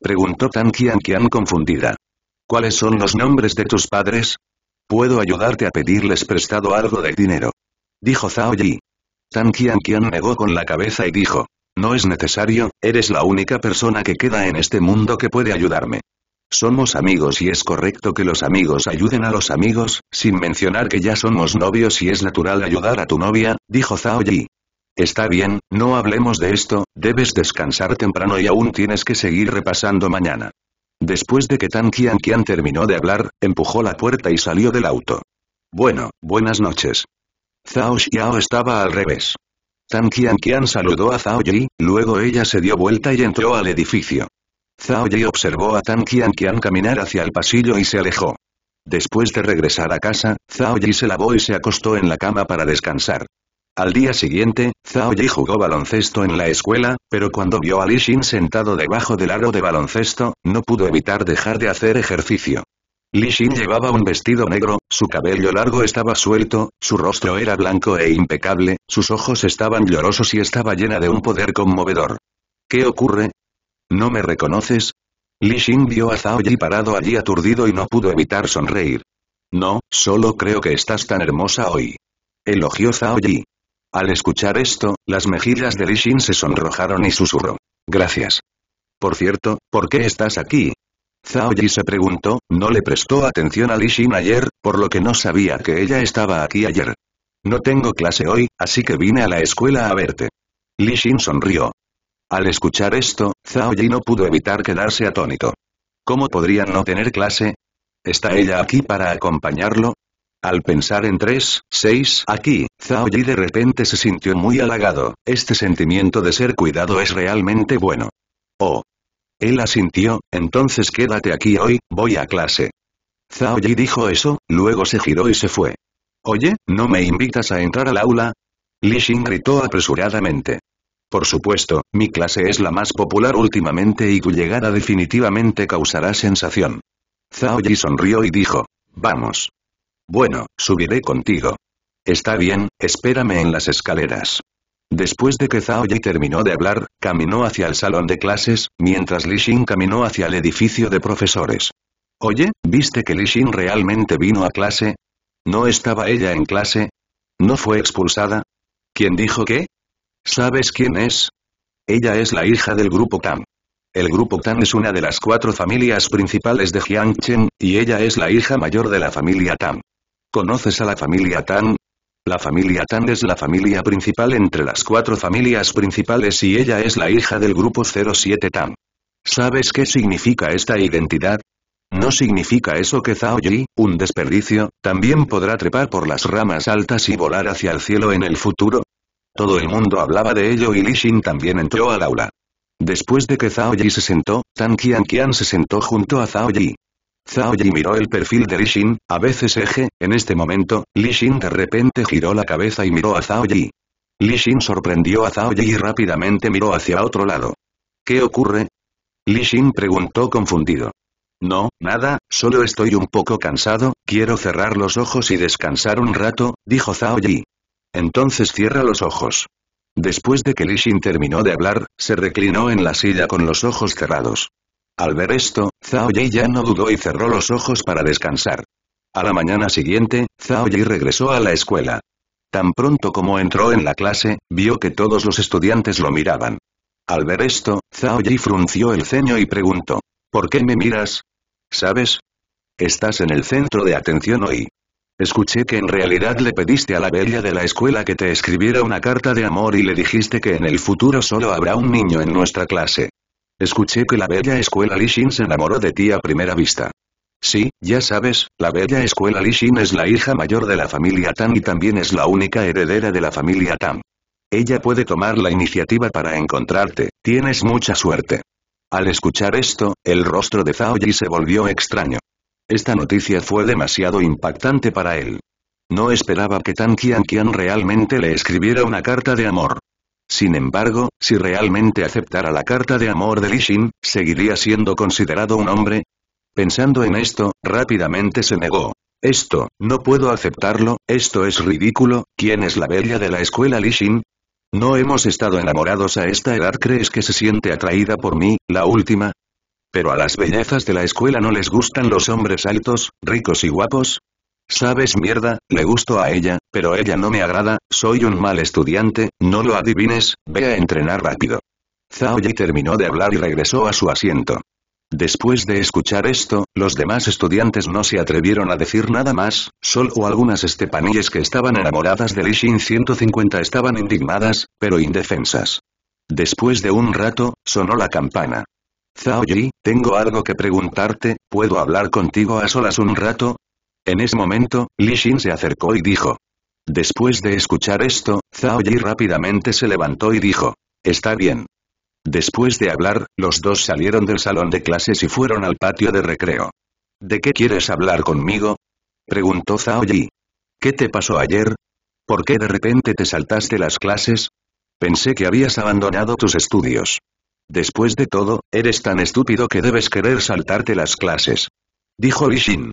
Preguntó Tan Qian confundida. ¿Cuáles son los nombres de tus padres? Puedo ayudarte a pedirles prestado algo de dinero. Dijo Zhao Yi. Tan Qian negó con la cabeza y dijo. No es necesario, eres la única persona que queda en este mundo que puede ayudarme. Somos amigos y es correcto que los amigos ayuden a los amigos, sin mencionar que ya somos novios y es natural ayudar a tu novia, dijo Zhao Yi. Está bien, no hablemos de esto, debes descansar temprano y aún tienes que seguir repasando mañana. Después de que Tan Qian Qian terminó de hablar, empujó la puerta y salió del auto. Bueno, buenas noches. Zhao Xiao estaba al revés. Tan Qian saludó a Zhao Yi, luego ella se dio vuelta y entró al edificio. Zhao Yi observó a Tan qian caminar hacia el pasillo y se alejó. Después de regresar a casa, Zhao Yi se lavó y se acostó en la cama para descansar. Al día siguiente, Zhao Yi jugó baloncesto en la escuela, pero cuando vio a Li Xin sentado debajo del aro de baloncesto, no pudo evitar dejar de hacer ejercicio. Li Xin llevaba un vestido negro, su cabello largo estaba suelto, su rostro era blanco e impecable, sus ojos estaban llorosos y estaba llena de un poder conmovedor. ¿Qué ocurre? ¿No me reconoces? Li Xin vio a Zhao Yi parado allí aturdido y no pudo evitar sonreír. No, solo creo que estás tan hermosa hoy. Elogió Zhao Yi. Al escuchar esto, las mejillas de Li Xin se sonrojaron y susurró. Gracias. Por cierto, ¿por qué estás aquí? Zhao Yi se preguntó, no le prestó atención a Li Xin ayer, por lo que no sabía que ella estaba aquí ayer. No tengo clase hoy, así que vine a la escuela a verte. Li Xin sonrió. Al escuchar esto, Zhao Yi no pudo evitar quedarse atónito. ¿Cómo podrían no tener clase? ¿Está ella aquí para acompañarlo? Al pensar en tres, seis, aquí, Zhao Yi de repente se sintió muy halagado, este sentimiento de ser cuidado es realmente bueno. Oh. Él asintió, entonces quédate aquí hoy, voy a clase. Zhao Yi dijo eso, luego se giró y se fue. Oye, ¿no me invitas a entrar al aula? Li Xin gritó apresuradamente. Por supuesto, mi clase es la más popular últimamente y tu llegada definitivamente causará sensación. Zhao Yi sonrió y dijo. Vamos. Bueno, subiré contigo. Está bien, espérame en las escaleras. Después de que Zhao Yi terminó de hablar, caminó hacia el salón de clases, mientras Li Xin caminó hacia el edificio de profesores. Oye, ¿viste que Li Xin realmente vino a clase? ¿No estaba ella en clase? ¿No fue expulsada? ¿Quién dijo que? ¿Sabes quién es? Ella es la hija del grupo Tan. El grupo Tan es una de las cuatro familias principales de Jiangchen, y ella es la hija mayor de la familia Tan. ¿Conoces a la familia Tan? La familia Tan es la familia principal entre las cuatro familias principales y ella es la hija del grupo 07 Tan. ¿Sabes qué significa esta identidad? ¿No significa eso que Zhao Yi, un desperdicio, también podrá trepar por las ramas altas y volar hacia el cielo en el futuro? Todo el mundo hablaba de ello y Li Xin también entró al aula. Después de que Zhao Yi se sentó, Tan Qian Qian se sentó junto a Zhao Yi. Zhao Yi miró el perfil de Li Xin, a veces eje, en este momento, Li Xin de repente giró la cabeza y miró a Zhao Yi. Li Xin sorprendió a Zhao Yi y rápidamente miró hacia otro lado. ¿Qué ocurre? Li Xin preguntó confundido. No, nada, solo estoy un poco cansado, quiero cerrar los ojos y descansar un rato, dijo Zhao Yi. Entonces cierra los ojos. Después de que Xin terminó de hablar, se reclinó en la silla con los ojos cerrados. Al ver esto, Zhao Yi ya no dudó y cerró los ojos para descansar. A la mañana siguiente, Zhao Yi regresó a la escuela. Tan pronto como entró en la clase, vio que todos los estudiantes lo miraban. Al ver esto, Zhao Yi frunció el ceño y preguntó, ¿Por qué me miras? ¿Sabes? Estás en el centro de atención hoy. Escuché que en realidad le pediste a la bella de la escuela que te escribiera una carta de amor y le dijiste que en el futuro solo habrá un niño en nuestra clase. Escuché que la bella escuela Li Xin se enamoró de ti a primera vista. Sí, ya sabes, la bella escuela Li Xin es la hija mayor de la familia Tan y también es la única heredera de la familia Tan. Ella puede tomar la iniciativa para encontrarte, tienes mucha suerte. Al escuchar esto, el rostro de Zhao Yi se volvió extraño. Esta noticia fue demasiado impactante para él. No esperaba que Tan Qian realmente le escribiera una carta de amor. Sin embargo, si realmente aceptara la carta de amor de Li Xin, ¿seguiría siendo considerado un hombre? Pensando en esto, rápidamente se negó. Esto, no puedo aceptarlo, esto es ridículo, ¿quién es la bella de la escuela Li Xin? No hemos estado enamorados a esta edad, ¿crees que se siente atraída por mí, la última? Pero a las bellezas de la escuela no les gustan los hombres altos, ricos y guapos. Sabes mierda, le gusto a ella, pero ella no me agrada, soy un mal estudiante, no lo adivines, ve a entrenar rápido. Zhao Yi terminó de hablar y regresó a su asiento. Después de escuchar esto, los demás estudiantes no se atrevieron a decir nada más, solo algunas estepaníes que estaban enamoradas de Li Xin 150 estaban indignadas, pero indefensas. Después de un rato, sonó la campana. Zhao Yi, tengo algo que preguntarte, ¿puedo hablar contigo a solas un rato? En ese momento, Li Xin se acercó y dijo. Después de escuchar esto, Zhao Yi rápidamente se levantó y dijo. Está bien. Después de hablar, los dos salieron del salón de clases y fueron al patio de recreo. ¿De qué quieres hablar conmigo? Preguntó Zhao Yi. ¿Qué te pasó ayer? ¿Por qué de repente te saltaste las clases? Pensé que habías abandonado tus estudios. Después de todo, eres tan estúpido que debes querer saltarte las clases. Dijo Li Xin.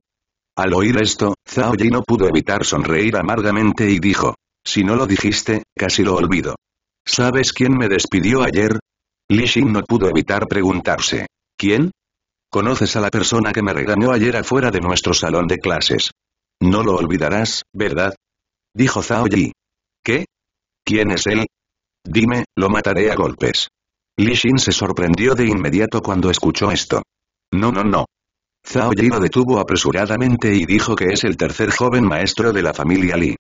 Al oír esto, Zhao Yi no pudo evitar sonreír amargamente y dijo. Si no lo dijiste, casi lo olvido. ¿Sabes quién me despidió ayer? Li Xin no pudo evitar preguntarse. ¿Quién? ¿Conoces a la persona que me regañó ayer afuera de nuestro salón de clases? No lo olvidarás, ¿verdad? Dijo Zhao Yi. ¿Qué? ¿Quién es él? Dime, lo mataré a golpes. Li Xin se sorprendió de inmediato cuando escuchó esto. No no no. Zhao Yi lo detuvo apresuradamente y dijo que es el tercer joven maestro de la familia Li.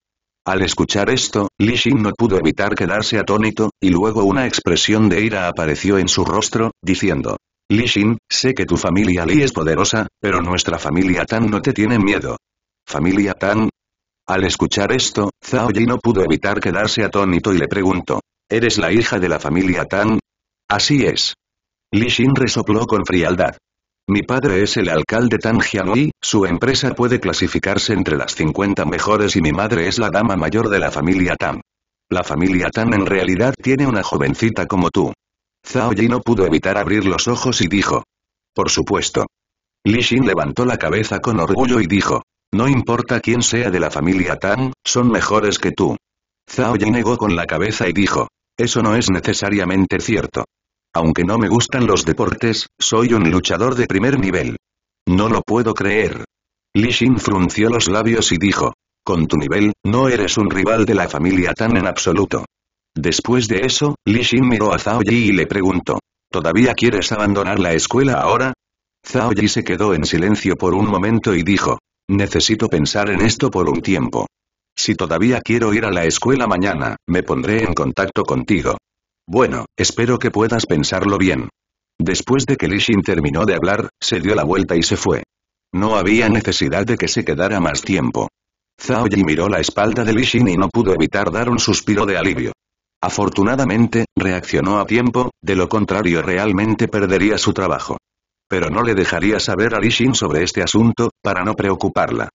Al escuchar esto, Li Xin no pudo evitar quedarse atónito, y luego una expresión de ira apareció en su rostro, diciendo, Li Xin, sé que tu familia Li es poderosa, pero nuestra familia Tan no te tiene miedo. ¿Familia Tan? Al escuchar esto, Zhao Yi no pudo evitar quedarse atónito y le preguntó, ¿eres la hija de la familia Tan? Así es. Li Xin resopló con frialdad. Mi padre es el alcalde Tan Jianui, su empresa puede clasificarse entre las 50 mejores y mi madre es la dama mayor de la familia Tan. La familia Tan en realidad tiene una jovencita como tú. Zhao Yi no pudo evitar abrir los ojos y dijo. Por supuesto. Li Xin levantó la cabeza con orgullo y dijo. No importa quién sea de la familia Tan, son mejores que tú. Zhao Yi negó con la cabeza y dijo. Eso no es necesariamente cierto. Aunque no me gustan los deportes, soy un luchador de primer nivel. No lo puedo creer. Li Xin frunció los labios y dijo. Con tu nivel, no eres un rival de la familia Tan en absoluto. Después de eso, Li Xin miró a Zhao Yi y le preguntó. ¿Todavía quieres abandonar la escuela ahora? Zhao Yi se quedó en silencio por un momento y dijo. Necesito pensar en esto por un tiempo. Si todavía quiero ir a la escuela mañana, me pondré en contacto contigo. Bueno, espero que puedas pensarlo bien. Después de que Li Xin terminó de hablar, se dio la vuelta y se fue. No había necesidad de que se quedara más tiempo. Zhao Yi miró la espalda de Li Xin y no pudo evitar dar un suspiro de alivio. Afortunadamente, reaccionó a tiempo, de lo contrario realmente perdería su trabajo. Pero no le dejaría saber a Li Xin sobre este asunto, para no preocuparla.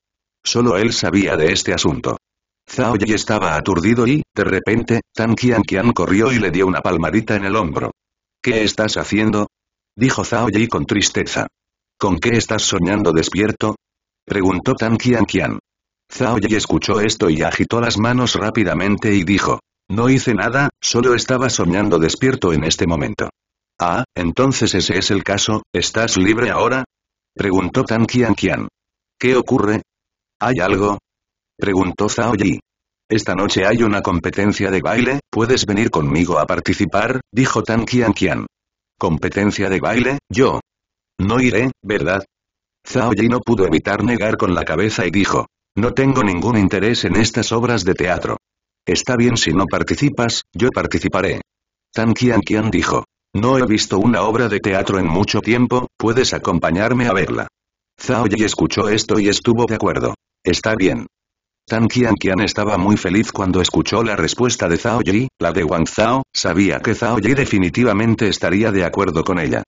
Solo él sabía de este asunto. Zhao Yi estaba aturdido y, de repente, Tan Qian Qian corrió y le dio una palmadita en el hombro. ¿Qué estás haciendo? Dijo Zhao Yi con tristeza. ¿Con qué estás soñando despierto? Preguntó Tan Qian Qian. Zhao Yi escuchó esto y agitó las manos rápidamente y dijo. No hice nada, solo estaba soñando despierto en este momento. Ah, entonces ese es el caso, ¿estás libre ahora? Preguntó Tan Qian Qian. ¿Qué ocurre? ¿Hay algo? preguntó Zhao Yi. Esta noche hay una competencia de baile, ¿puedes venir conmigo a participar? dijo Tan Qian Qian. ¿Competencia de baile? Yo. No iré, ¿verdad? Zhao Yi no pudo evitar negar con la cabeza y dijo. No tengo ningún interés en estas obras de teatro. Está bien si no participas, yo participaré. Tan Qian dijo. No he visto una obra de teatro en mucho tiempo, ¿puedes acompañarme a verla? Zhao Yi escuchó esto y estuvo de acuerdo. Está bien. Tan Qianqian estaba muy feliz cuando escuchó la respuesta de Zhao Yi, la de Wang Zhao, sabía que Zhao Yi definitivamente estaría de acuerdo con ella.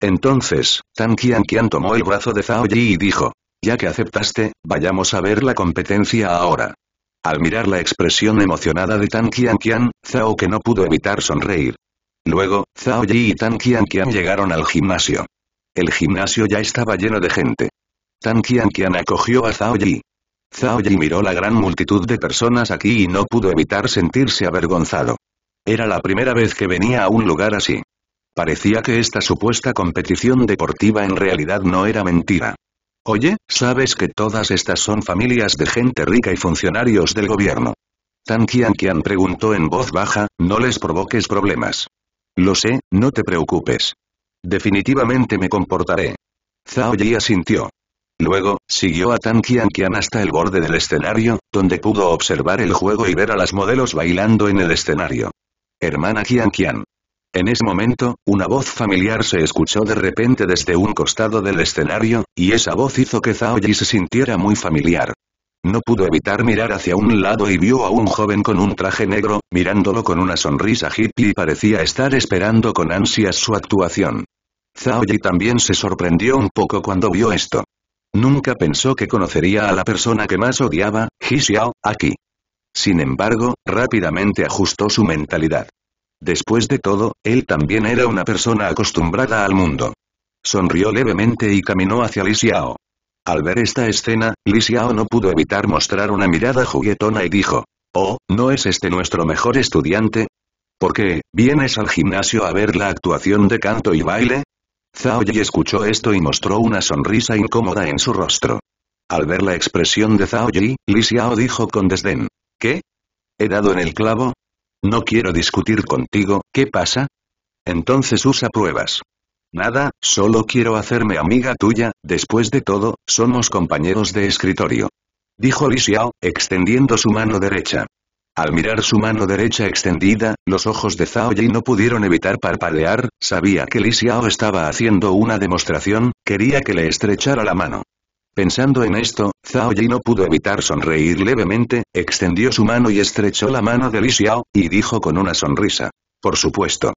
Entonces, Tan Qianqian tomó el brazo de Zhao Yi y dijo, ya que aceptaste, vayamos a ver la competencia ahora. Al mirar la expresión emocionada de Tan Qianqian, Zhao que no pudo evitar sonreír. Luego, Zhao Yi y Tan Qianqian llegaron al gimnasio. El gimnasio ya estaba lleno de gente. Tan Qianqian acogió a Zhao Yi. Zhao Yi miró la gran multitud de personas aquí y no pudo evitar sentirse avergonzado. Era la primera vez que venía a un lugar así. Parecía que esta supuesta competición deportiva en realidad no era mentira. Oye, sabes que todas estas son familias de gente rica y funcionarios del gobierno. Tan Qian preguntó en voz baja, no les provoques problemas. Lo sé, no te preocupes. Definitivamente me comportaré. Zhao Yi asintió. Luego, siguió a Tan Qian hasta el borde del escenario, donde pudo observar el juego y ver a las modelos bailando en el escenario. Hermana Qian En ese momento, una voz familiar se escuchó de repente desde un costado del escenario, y esa voz hizo que Zhao Yi se sintiera muy familiar. No pudo evitar mirar hacia un lado y vio a un joven con un traje negro, mirándolo con una sonrisa hippie y parecía estar esperando con ansias su actuación. Zhao Yi también se sorprendió un poco cuando vio esto. Nunca pensó que conocería a la persona que más odiaba, Ji Xiao, aquí. Sin embargo, rápidamente ajustó su mentalidad. Después de todo, él también era una persona acostumbrada al mundo. Sonrió levemente y caminó hacia Li Xiao. Al ver esta escena, Li Xiao no pudo evitar mostrar una mirada juguetona y dijo, «Oh, ¿no es este nuestro mejor estudiante? ¿Por qué, vienes al gimnasio a ver la actuación de canto y baile?» Zhao Yi escuchó esto y mostró una sonrisa incómoda en su rostro. Al ver la expresión de Zhao Yi, Li Xiao dijo con desdén. ¿Qué? ¿He dado en el clavo? No quiero discutir contigo, ¿qué pasa? Entonces usa pruebas. Nada, solo quiero hacerme amiga tuya, después de todo, somos compañeros de escritorio. Dijo Li Xiao, extendiendo su mano derecha. Al mirar su mano derecha extendida, los ojos de Zhao Yi no pudieron evitar parpadear, sabía que Li Xiao estaba haciendo una demostración, quería que le estrechara la mano. Pensando en esto, Zhao Yi no pudo evitar sonreír levemente, extendió su mano y estrechó la mano de Li Xiao, y dijo con una sonrisa. Por supuesto.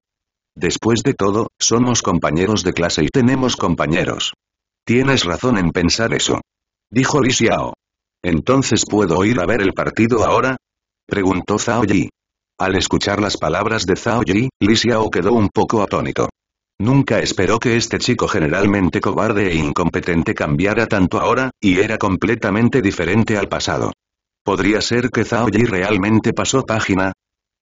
Después de todo, somos compañeros de clase y tenemos compañeros. Tienes razón en pensar eso. Dijo Li Xiao. Entonces puedo ir a ver el partido ahora, preguntó Zhao Yi. Al escuchar las palabras de Zhao Yi, Li Xiao quedó un poco atónito. Nunca esperó que este chico generalmente cobarde e incompetente cambiara tanto ahora, y era completamente diferente al pasado. ¿Podría ser que Zhao Yi realmente pasó página?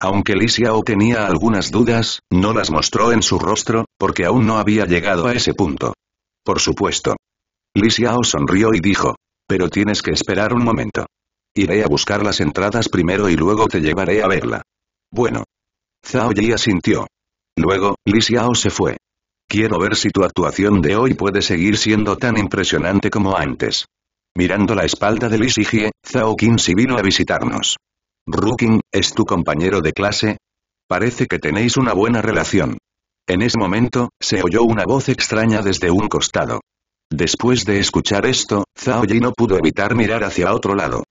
Aunque Li Xiao tenía algunas dudas, no las mostró en su rostro, porque aún no había llegado a ese punto. Por supuesto. Li Xiao sonrió y dijo. Pero tienes que esperar un momento. Iré a buscar las entradas primero y luego te llevaré a verla. Bueno. Zhao Yi asintió. Luego, Li Xiao se fue. Quiero ver si tu actuación de hoy puede seguir siendo tan impresionante como antes. Mirando la espalda de Li Xijie, Zhao se vino a visitarnos. Ruking, ¿es tu compañero de clase? Parece que tenéis una buena relación. En ese momento, se oyó una voz extraña desde un costado. Después de escuchar esto, Zhao Yi no pudo evitar mirar hacia otro lado.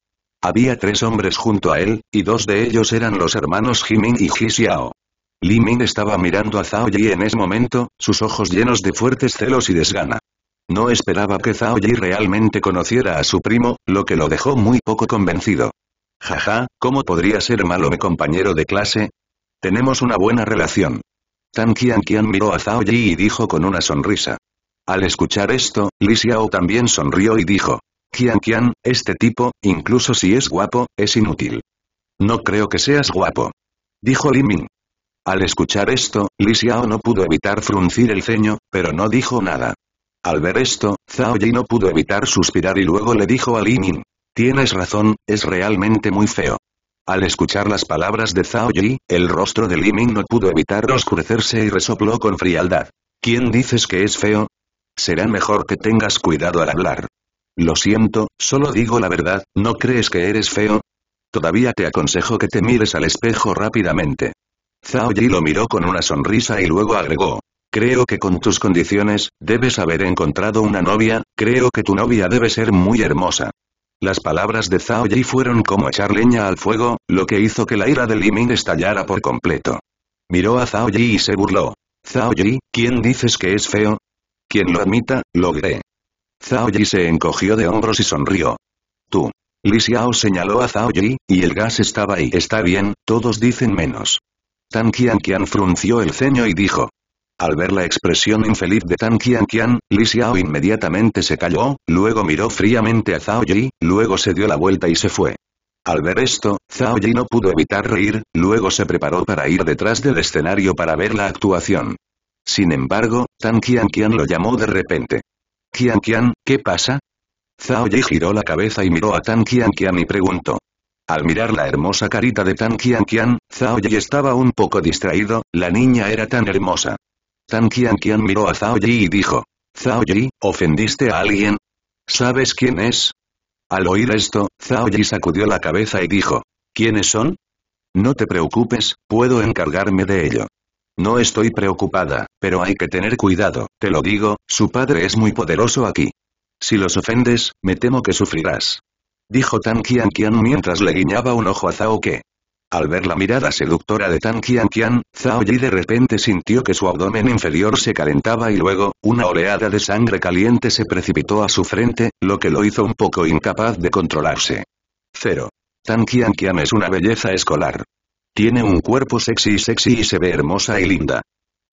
Había tres hombres junto a él, y dos de ellos eran los hermanos Jimin y Ji Xiao. Li Min estaba mirando a Zhao Yi en ese momento, sus ojos llenos de fuertes celos y desgana. No esperaba que Zhao Yi realmente conociera a su primo, lo que lo dejó muy poco convencido. Jaja, ¿cómo podría ser malo mi compañero de clase? Tenemos una buena relación. Tan Qian Qian miró a Zhao Yi y dijo con una sonrisa. Al escuchar esto, Li Xiao también sonrió y dijo, Qian este tipo, incluso si es guapo, es inútil. No creo que seas guapo. Dijo Li Min. Al escuchar esto, Li Xiao no pudo evitar fruncir el ceño, pero no dijo nada. Al ver esto, Zhao Yi no pudo evitar suspirar y luego le dijo a Li Min. Tienes razón, es realmente muy feo. Al escuchar las palabras de Zhao Yi, el rostro de Li Ming no pudo evitar oscurecerse y resopló con frialdad. ¿Quién dices que es feo? Será mejor que tengas cuidado al hablar. Lo siento, solo digo la verdad, ¿no crees que eres feo? Todavía te aconsejo que te mires al espejo rápidamente. Zhao Yi lo miró con una sonrisa y luego agregó. Creo que con tus condiciones, debes haber encontrado una novia, creo que tu novia debe ser muy hermosa. Las palabras de Zhao Yi fueron como echar leña al fuego, lo que hizo que la ira de Li Ming estallara por completo. Miró a Zhao Yi y se burló. Zhao Yi, ¿quién dices que es feo? Quien lo admita, logré. Zhao Yi se encogió de hombros y sonrió. Tú. Li Xiao señaló a Zhao Yi, y el gas estaba ahí. Está bien, todos dicen menos. Tan Qianqian frunció el ceño y dijo. Al ver la expresión infeliz de Tan Qianqian, Li Xiao inmediatamente se calló, luego miró fríamente a Zhao Yi, luego se dio la vuelta y se fue. Al ver esto, Zhao Yi no pudo evitar reír, luego se preparó para ir detrás del escenario para ver la actuación. Sin embargo, Tan Qianqian lo llamó de repente. Qianqian, ¿qué pasa? Zhao Yi giró la cabeza y miró a Tan Qian y preguntó. Al mirar la hermosa carita de Tan Qian Zhao Yi estaba un poco distraído, la niña era tan hermosa. Tan Qian miró a Zhao Yi y dijo. Zhao Yi, ¿ofendiste a alguien? ¿Sabes quién es? Al oír esto, Zhao Yi sacudió la cabeza y dijo. ¿Quiénes son? No te preocupes, puedo encargarme de ello. No estoy preocupada, pero hay que tener cuidado, te lo digo, su padre es muy poderoso aquí. Si los ofendes, me temo que sufrirás. Dijo Tan Qianqian mientras le guiñaba un ojo a Zhao Ke. Al ver la mirada seductora de Tan Qianqian, Zhao Yi de repente sintió que su abdomen inferior se calentaba y luego, una oleada de sangre caliente se precipitó a su frente, lo que lo hizo un poco incapaz de controlarse. Cero. Tan Qianqian es una belleza escolar. Tiene un cuerpo sexy y sexy y se ve hermosa y linda.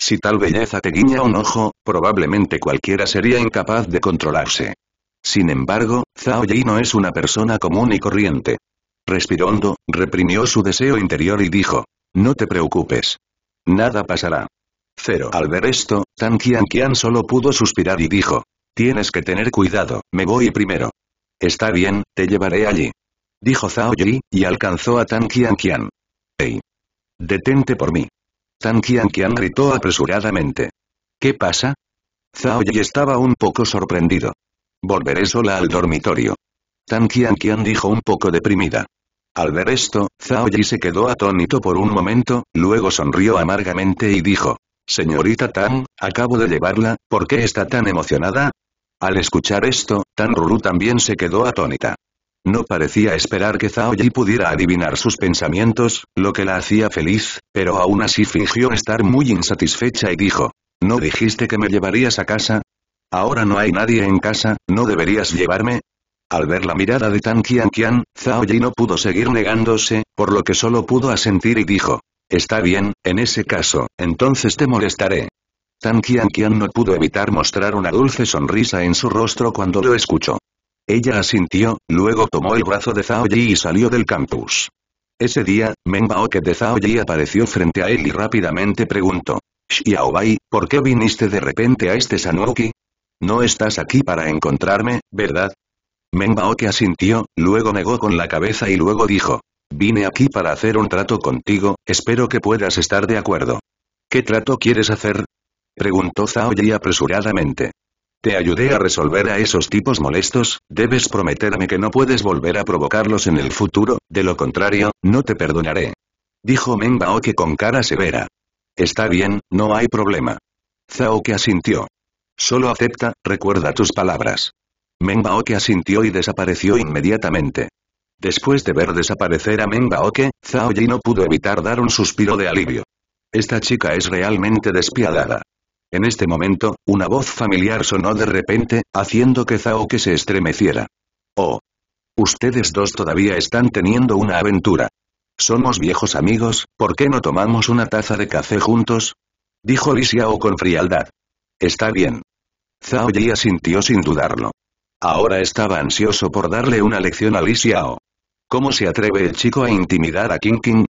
Si tal belleza te guiña un ojo, probablemente cualquiera sería incapaz de controlarse. Sin embargo, Zhao Yi no es una persona común y corriente. Respirando, reprimió su deseo interior y dijo, no te preocupes. Nada pasará. Cero. Al ver esto, Tan Qian solo pudo suspirar y dijo, tienes que tener cuidado, me voy primero. Está bien, te llevaré allí. Dijo Zhao Yi, y alcanzó a Tan Qian Qian. Detente por mí. Tan Qianqian gritó apresuradamente. ¿Qué pasa? Zhao Yi estaba un poco sorprendido. Volveré sola al dormitorio. Tan Qianqian dijo un poco deprimida. Al ver esto, Zhao Yi se quedó atónito por un momento, luego sonrió amargamente y dijo. Señorita Tan, acabo de llevarla, ¿por qué está tan emocionada? Al escuchar esto, Tan Ruru también se quedó atónita. No parecía esperar que Zhao Yi pudiera adivinar sus pensamientos, lo que la hacía feliz, pero aún así fingió estar muy insatisfecha y dijo, ¿no dijiste que me llevarías a casa? Ahora no hay nadie en casa, ¿no deberías llevarme? Al ver la mirada de Tan Qianqian, Zhao Yi no pudo seguir negándose, por lo que solo pudo asentir y dijo, está bien, en ese caso, entonces te molestaré. Tan Qianqian no pudo evitar mostrar una dulce sonrisa en su rostro cuando lo escuchó. Ella asintió, luego tomó el brazo de Zhao Yi y salió del campus. Ese día, Menbaoke de Zhao Yi apareció frente a él y rápidamente preguntó. Xiaobai, ¿por qué viniste de repente a este Sanuoki? No estás aquí para encontrarme, ¿verdad? que asintió, luego negó con la cabeza y luego dijo. Vine aquí para hacer un trato contigo, espero que puedas estar de acuerdo. ¿Qué trato quieres hacer? Preguntó Zhao Yi apresuradamente. Te ayudé a resolver a esos tipos molestos, debes prometerme que no puedes volver a provocarlos en el futuro, de lo contrario, no te perdonaré. Dijo Meng con cara severa. Está bien, no hay problema. Zhao que asintió. Solo acepta, recuerda tus palabras. Meng asintió y desapareció inmediatamente. Después de ver desaparecer a Meng Baoke, Zhao no pudo evitar dar un suspiro de alivio. Esta chica es realmente despiadada. En este momento, una voz familiar sonó de repente, haciendo que que se estremeciera. Oh. Ustedes dos todavía están teniendo una aventura. Somos viejos amigos, ¿por qué no tomamos una taza de café juntos? Dijo Li Xiao con frialdad. Está bien. Zhao Yi asintió sin dudarlo. Ahora estaba ansioso por darle una lección a Li Xiao. ¿Cómo se atreve el chico a intimidar a King King?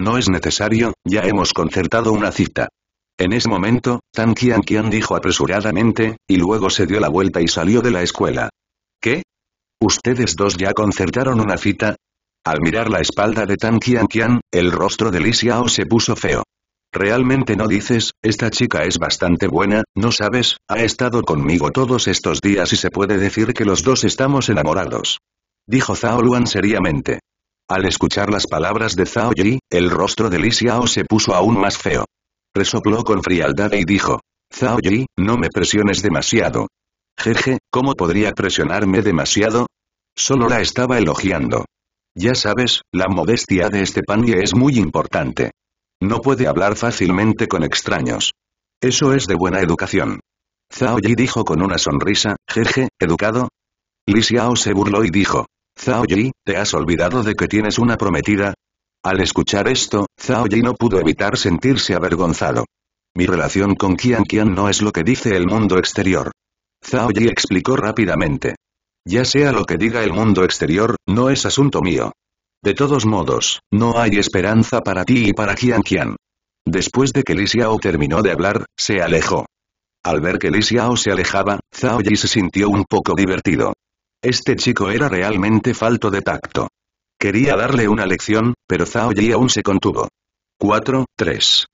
No es necesario, ya hemos concertado una cita. En ese momento, Tan Qian dijo apresuradamente, y luego se dio la vuelta y salió de la escuela. ¿Qué? ¿Ustedes dos ya concertaron una cita? Al mirar la espalda de Tan Qianqian, el rostro de Li Xiao se puso feo. ¿Realmente no dices, esta chica es bastante buena, no sabes, ha estado conmigo todos estos días y se puede decir que los dos estamos enamorados? Dijo Zhao Luan seriamente. Al escuchar las palabras de Zhao Yi, el rostro de Li Xiao se puso aún más feo. Resopló con frialdad y dijo. Zhao Yi, no me presiones demasiado. Jeje, ¿cómo podría presionarme demasiado? Solo la estaba elogiando. Ya sabes, la modestia de este y es muy importante. No puede hablar fácilmente con extraños. Eso es de buena educación. Zhao Yi dijo con una sonrisa, jeje, educado. Li se burló y dijo, Zhao Yi, ¿te has olvidado de que tienes una prometida? Al escuchar esto, Zhao Yi no pudo evitar sentirse avergonzado. Mi relación con Qian Qian no es lo que dice el mundo exterior. Zhao Yi explicó rápidamente. Ya sea lo que diga el mundo exterior, no es asunto mío. De todos modos, no hay esperanza para ti y para Qian Qian. Después de que Li Xiao terminó de hablar, se alejó. Al ver que Li Xiao se alejaba, Zhao Yi se sintió un poco divertido. Este chico era realmente falto de tacto. Quería darle una lección, pero Zhao Yi aún se contuvo. 4, 3.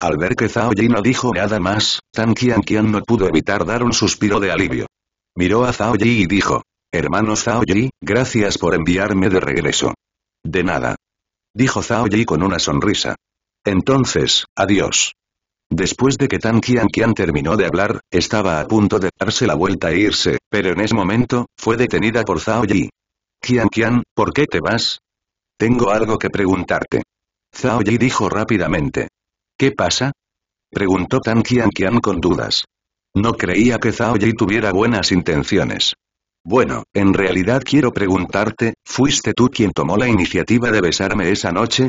Al ver que Zhao Yi no dijo nada más, Tan Qian no pudo evitar dar un suspiro de alivio. Miró a Zhao Yi y dijo, hermano Zhao Yi, gracias por enviarme de regreso. De nada. Dijo Zhao Yi con una sonrisa. Entonces, adiós. Después de que Tan Qian terminó de hablar, estaba a punto de darse la vuelta e irse, pero en ese momento, fue detenida por Zhao Yi. Qian, ¿por qué te vas? Tengo algo que preguntarte. Zhao Yi dijo rápidamente. ¿Qué pasa? Preguntó Tan Qian con dudas. No creía que Zhao Yi tuviera buenas intenciones. Bueno, en realidad quiero preguntarte, ¿fuiste tú quien tomó la iniciativa de besarme esa noche?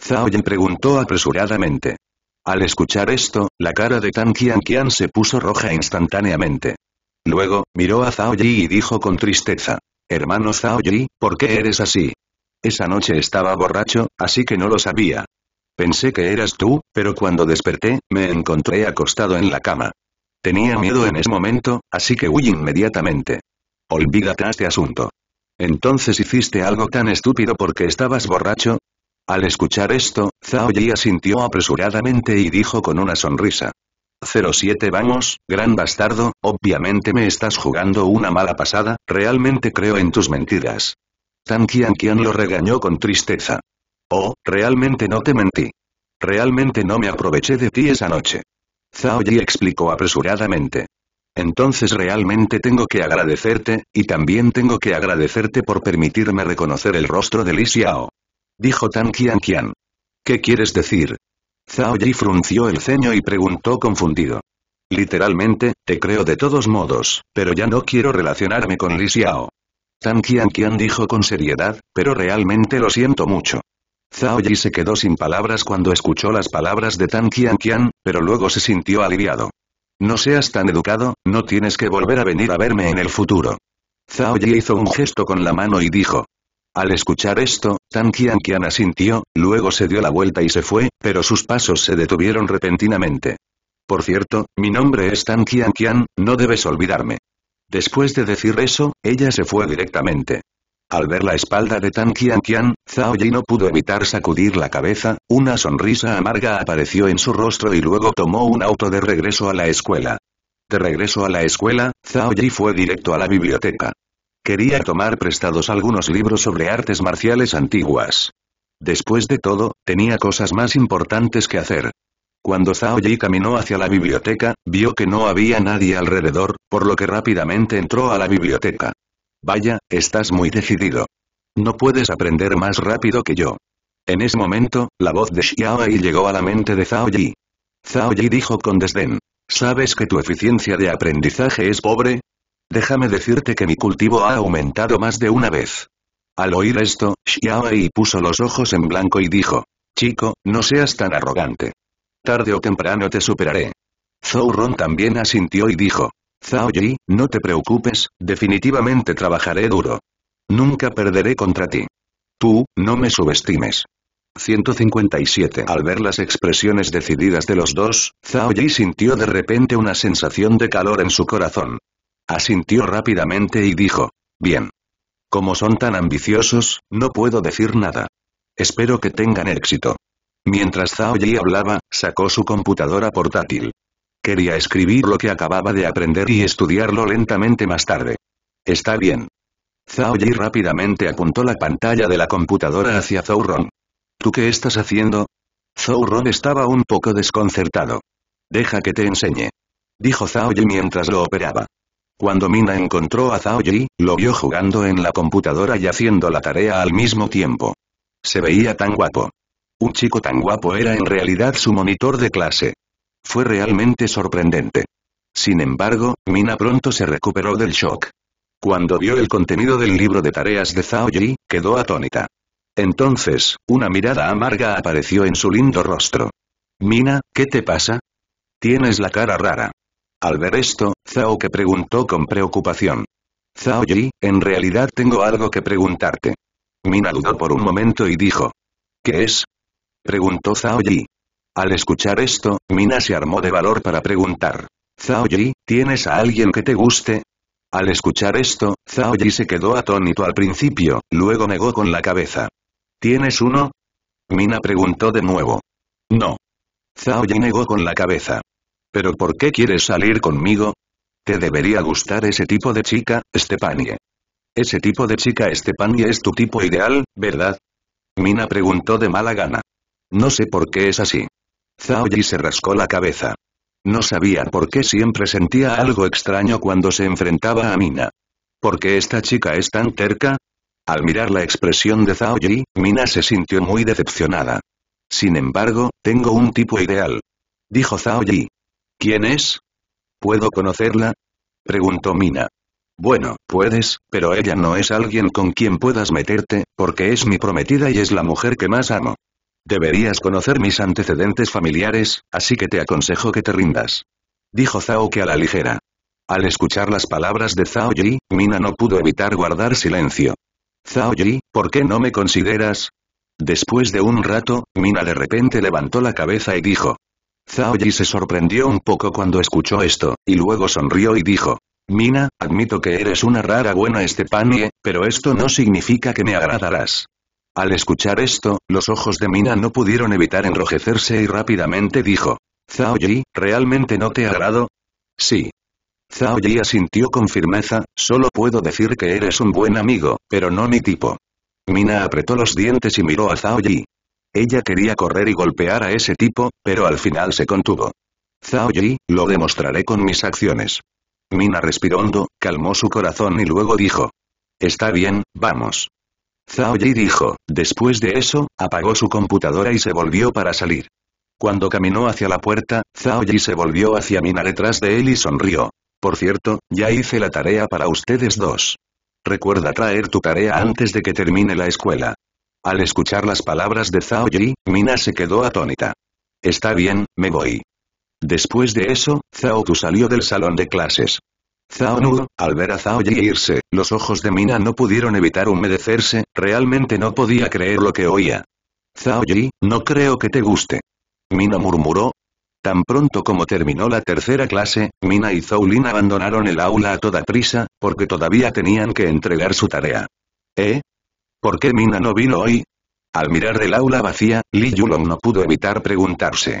Zhao Yi preguntó apresuradamente. Al escuchar esto, la cara de Tan Qian se puso roja instantáneamente. Luego, miró a Zhao Yi y dijo con tristeza. Hermano Zhao Yi, ¿por qué eres así? Esa noche estaba borracho, así que no lo sabía. Pensé que eras tú, pero cuando desperté, me encontré acostado en la cama. Tenía miedo en ese momento, así que huí inmediatamente. Olvídate de este asunto. Entonces hiciste algo tan estúpido porque estabas borracho, al escuchar esto, Zhao Yi asintió apresuradamente y dijo con una sonrisa. 07 Vamos, gran bastardo, obviamente me estás jugando una mala pasada, realmente creo en tus mentiras. Tan Qian lo regañó con tristeza. Oh, realmente no te mentí. Realmente no me aproveché de ti esa noche. Zhao Yi explicó apresuradamente. Entonces realmente tengo que agradecerte, y también tengo que agradecerte por permitirme reconocer el rostro de Li Xiao. Dijo Tan Qian Qian. ¿Qué quieres decir? Zhao Yi frunció el ceño y preguntó confundido. Literalmente, te creo de todos modos, pero ya no quiero relacionarme con Li Xiao. Tan Qianqian dijo con seriedad, pero realmente lo siento mucho. Zhao Yi se quedó sin palabras cuando escuchó las palabras de Tan Qianqian, pero luego se sintió aliviado. No seas tan educado, no tienes que volver a venir a verme en el futuro. Zhao Yi hizo un gesto con la mano y dijo. Al escuchar esto, Tan Qianqian asintió, luego se dio la vuelta y se fue, pero sus pasos se detuvieron repentinamente. Por cierto, mi nombre es Tan Qianqian, no debes olvidarme. Después de decir eso, ella se fue directamente. Al ver la espalda de Tan Qian Qian, Zhao Yi no pudo evitar sacudir la cabeza, una sonrisa amarga apareció en su rostro y luego tomó un auto de regreso a la escuela. De regreso a la escuela, Zhao Yi fue directo a la biblioteca. Quería tomar prestados algunos libros sobre artes marciales antiguas. Después de todo, tenía cosas más importantes que hacer. Cuando Zhao Yi caminó hacia la biblioteca, vio que no había nadie alrededor, por lo que rápidamente entró a la biblioteca. Vaya, estás muy decidido. No puedes aprender más rápido que yo. En ese momento, la voz de Xiao Yi llegó a la mente de Zhao Yi. Zhao Yi dijo con desdén. ¿Sabes que tu eficiencia de aprendizaje es pobre? Déjame decirte que mi cultivo ha aumentado más de una vez. Al oír esto, Yi puso los ojos en blanco y dijo, Chico, no seas tan arrogante. Tarde o temprano te superaré. Zhou Ron también asintió y dijo. Zhao Yi, no te preocupes, definitivamente trabajaré duro. Nunca perderé contra ti. Tú, no me subestimes. 157 Al ver las expresiones decididas de los dos, Zhao Yi sintió de repente una sensación de calor en su corazón. Asintió rápidamente y dijo. Bien. Como son tan ambiciosos, no puedo decir nada. Espero que tengan éxito. Mientras Zhao Yi hablaba, sacó su computadora portátil. Quería escribir lo que acababa de aprender y estudiarlo lentamente más tarde. Está bien. Zhao Yi rápidamente apuntó la pantalla de la computadora hacia Zhao Rong. ¿Tú qué estás haciendo? Zhao Rong estaba un poco desconcertado. Deja que te enseñe. Dijo Zhao Yi mientras lo operaba. Cuando Mina encontró a Zhao Yi, lo vio jugando en la computadora y haciendo la tarea al mismo tiempo. Se veía tan guapo. Un chico tan guapo era en realidad su monitor de clase. Fue realmente sorprendente. Sin embargo, Mina pronto se recuperó del shock. Cuando vio el contenido del libro de tareas de Zhao Yi, quedó atónita. Entonces, una mirada amarga apareció en su lindo rostro. Mina, ¿qué te pasa? Tienes la cara rara. Al ver esto, Zhao que preguntó con preocupación. Zhao Yi, en realidad tengo algo que preguntarte. Mina dudó por un momento y dijo. ¿Qué es? Preguntó Zhao Yi. Al escuchar esto, Mina se armó de valor para preguntar. Zhao Yi, ¿tienes a alguien que te guste? Al escuchar esto, Zhao Yi se quedó atónito al principio, luego negó con la cabeza. ¿Tienes uno? Mina preguntó de nuevo. No. Zhao Yi negó con la cabeza. ¿Pero por qué quieres salir conmigo? Te debería gustar ese tipo de chica, Stepanie. Ese tipo de chica Stepanie es tu tipo ideal, ¿verdad? Mina preguntó de mala gana. No sé por qué es así. Zhao Yi se rascó la cabeza. No sabía por qué siempre sentía algo extraño cuando se enfrentaba a Mina. ¿Por qué esta chica es tan terca? Al mirar la expresión de Zhao Yi, Mina se sintió muy decepcionada. Sin embargo, tengo un tipo ideal. Dijo Zhao Yi. ¿Quién es? ¿Puedo conocerla? Preguntó Mina. Bueno, puedes, pero ella no es alguien con quien puedas meterte, porque es mi prometida y es la mujer que más amo. Deberías conocer mis antecedentes familiares, así que te aconsejo que te rindas. Dijo Zhao que a la ligera. Al escuchar las palabras de Zhao Yi, Mina no pudo evitar guardar silencio. Zhao Yi, ¿por qué no me consideras? Después de un rato, Mina de repente levantó la cabeza y dijo. Zhao Yi se sorprendió un poco cuando escuchó esto, y luego sonrió y dijo. Mina, admito que eres una rara buena Estepanie, pero esto no significa que me agradarás. Al escuchar esto, los ojos de Mina no pudieron evitar enrojecerse y rápidamente dijo. Zhao Yi, ¿realmente no te agrado? Sí. Zhao Yi asintió con firmeza, solo puedo decir que eres un buen amigo, pero no mi tipo. Mina apretó los dientes y miró a Zhao Yi. Ella quería correr y golpear a ese tipo, pero al final se contuvo. Zhao Yi, lo demostraré con mis acciones. Mina respiró hondo, calmó su corazón y luego dijo. Está bien, vamos. Zhao Yi dijo, después de eso, apagó su computadora y se volvió para salir. Cuando caminó hacia la puerta, Zhao Yi se volvió hacia Mina detrás de él y sonrió. Por cierto, ya hice la tarea para ustedes dos. Recuerda traer tu tarea antes de que termine la escuela. Al escuchar las palabras de Zhao Yi, Mina se quedó atónita. Está bien, me voy. Después de eso, Zhao Tu salió del salón de clases. Zhao al ver a Zhao Yi irse, los ojos de Mina no pudieron evitar humedecerse, realmente no podía creer lo que oía. Zhao Yi, no creo que te guste. Mina murmuró. Tan pronto como terminó la tercera clase, Mina y Zhao Lin abandonaron el aula a toda prisa, porque todavía tenían que entregar su tarea. ¿Eh? ¿Por qué Mina no vino hoy? Al mirar el aula vacía, Li Yulong no pudo evitar preguntarse.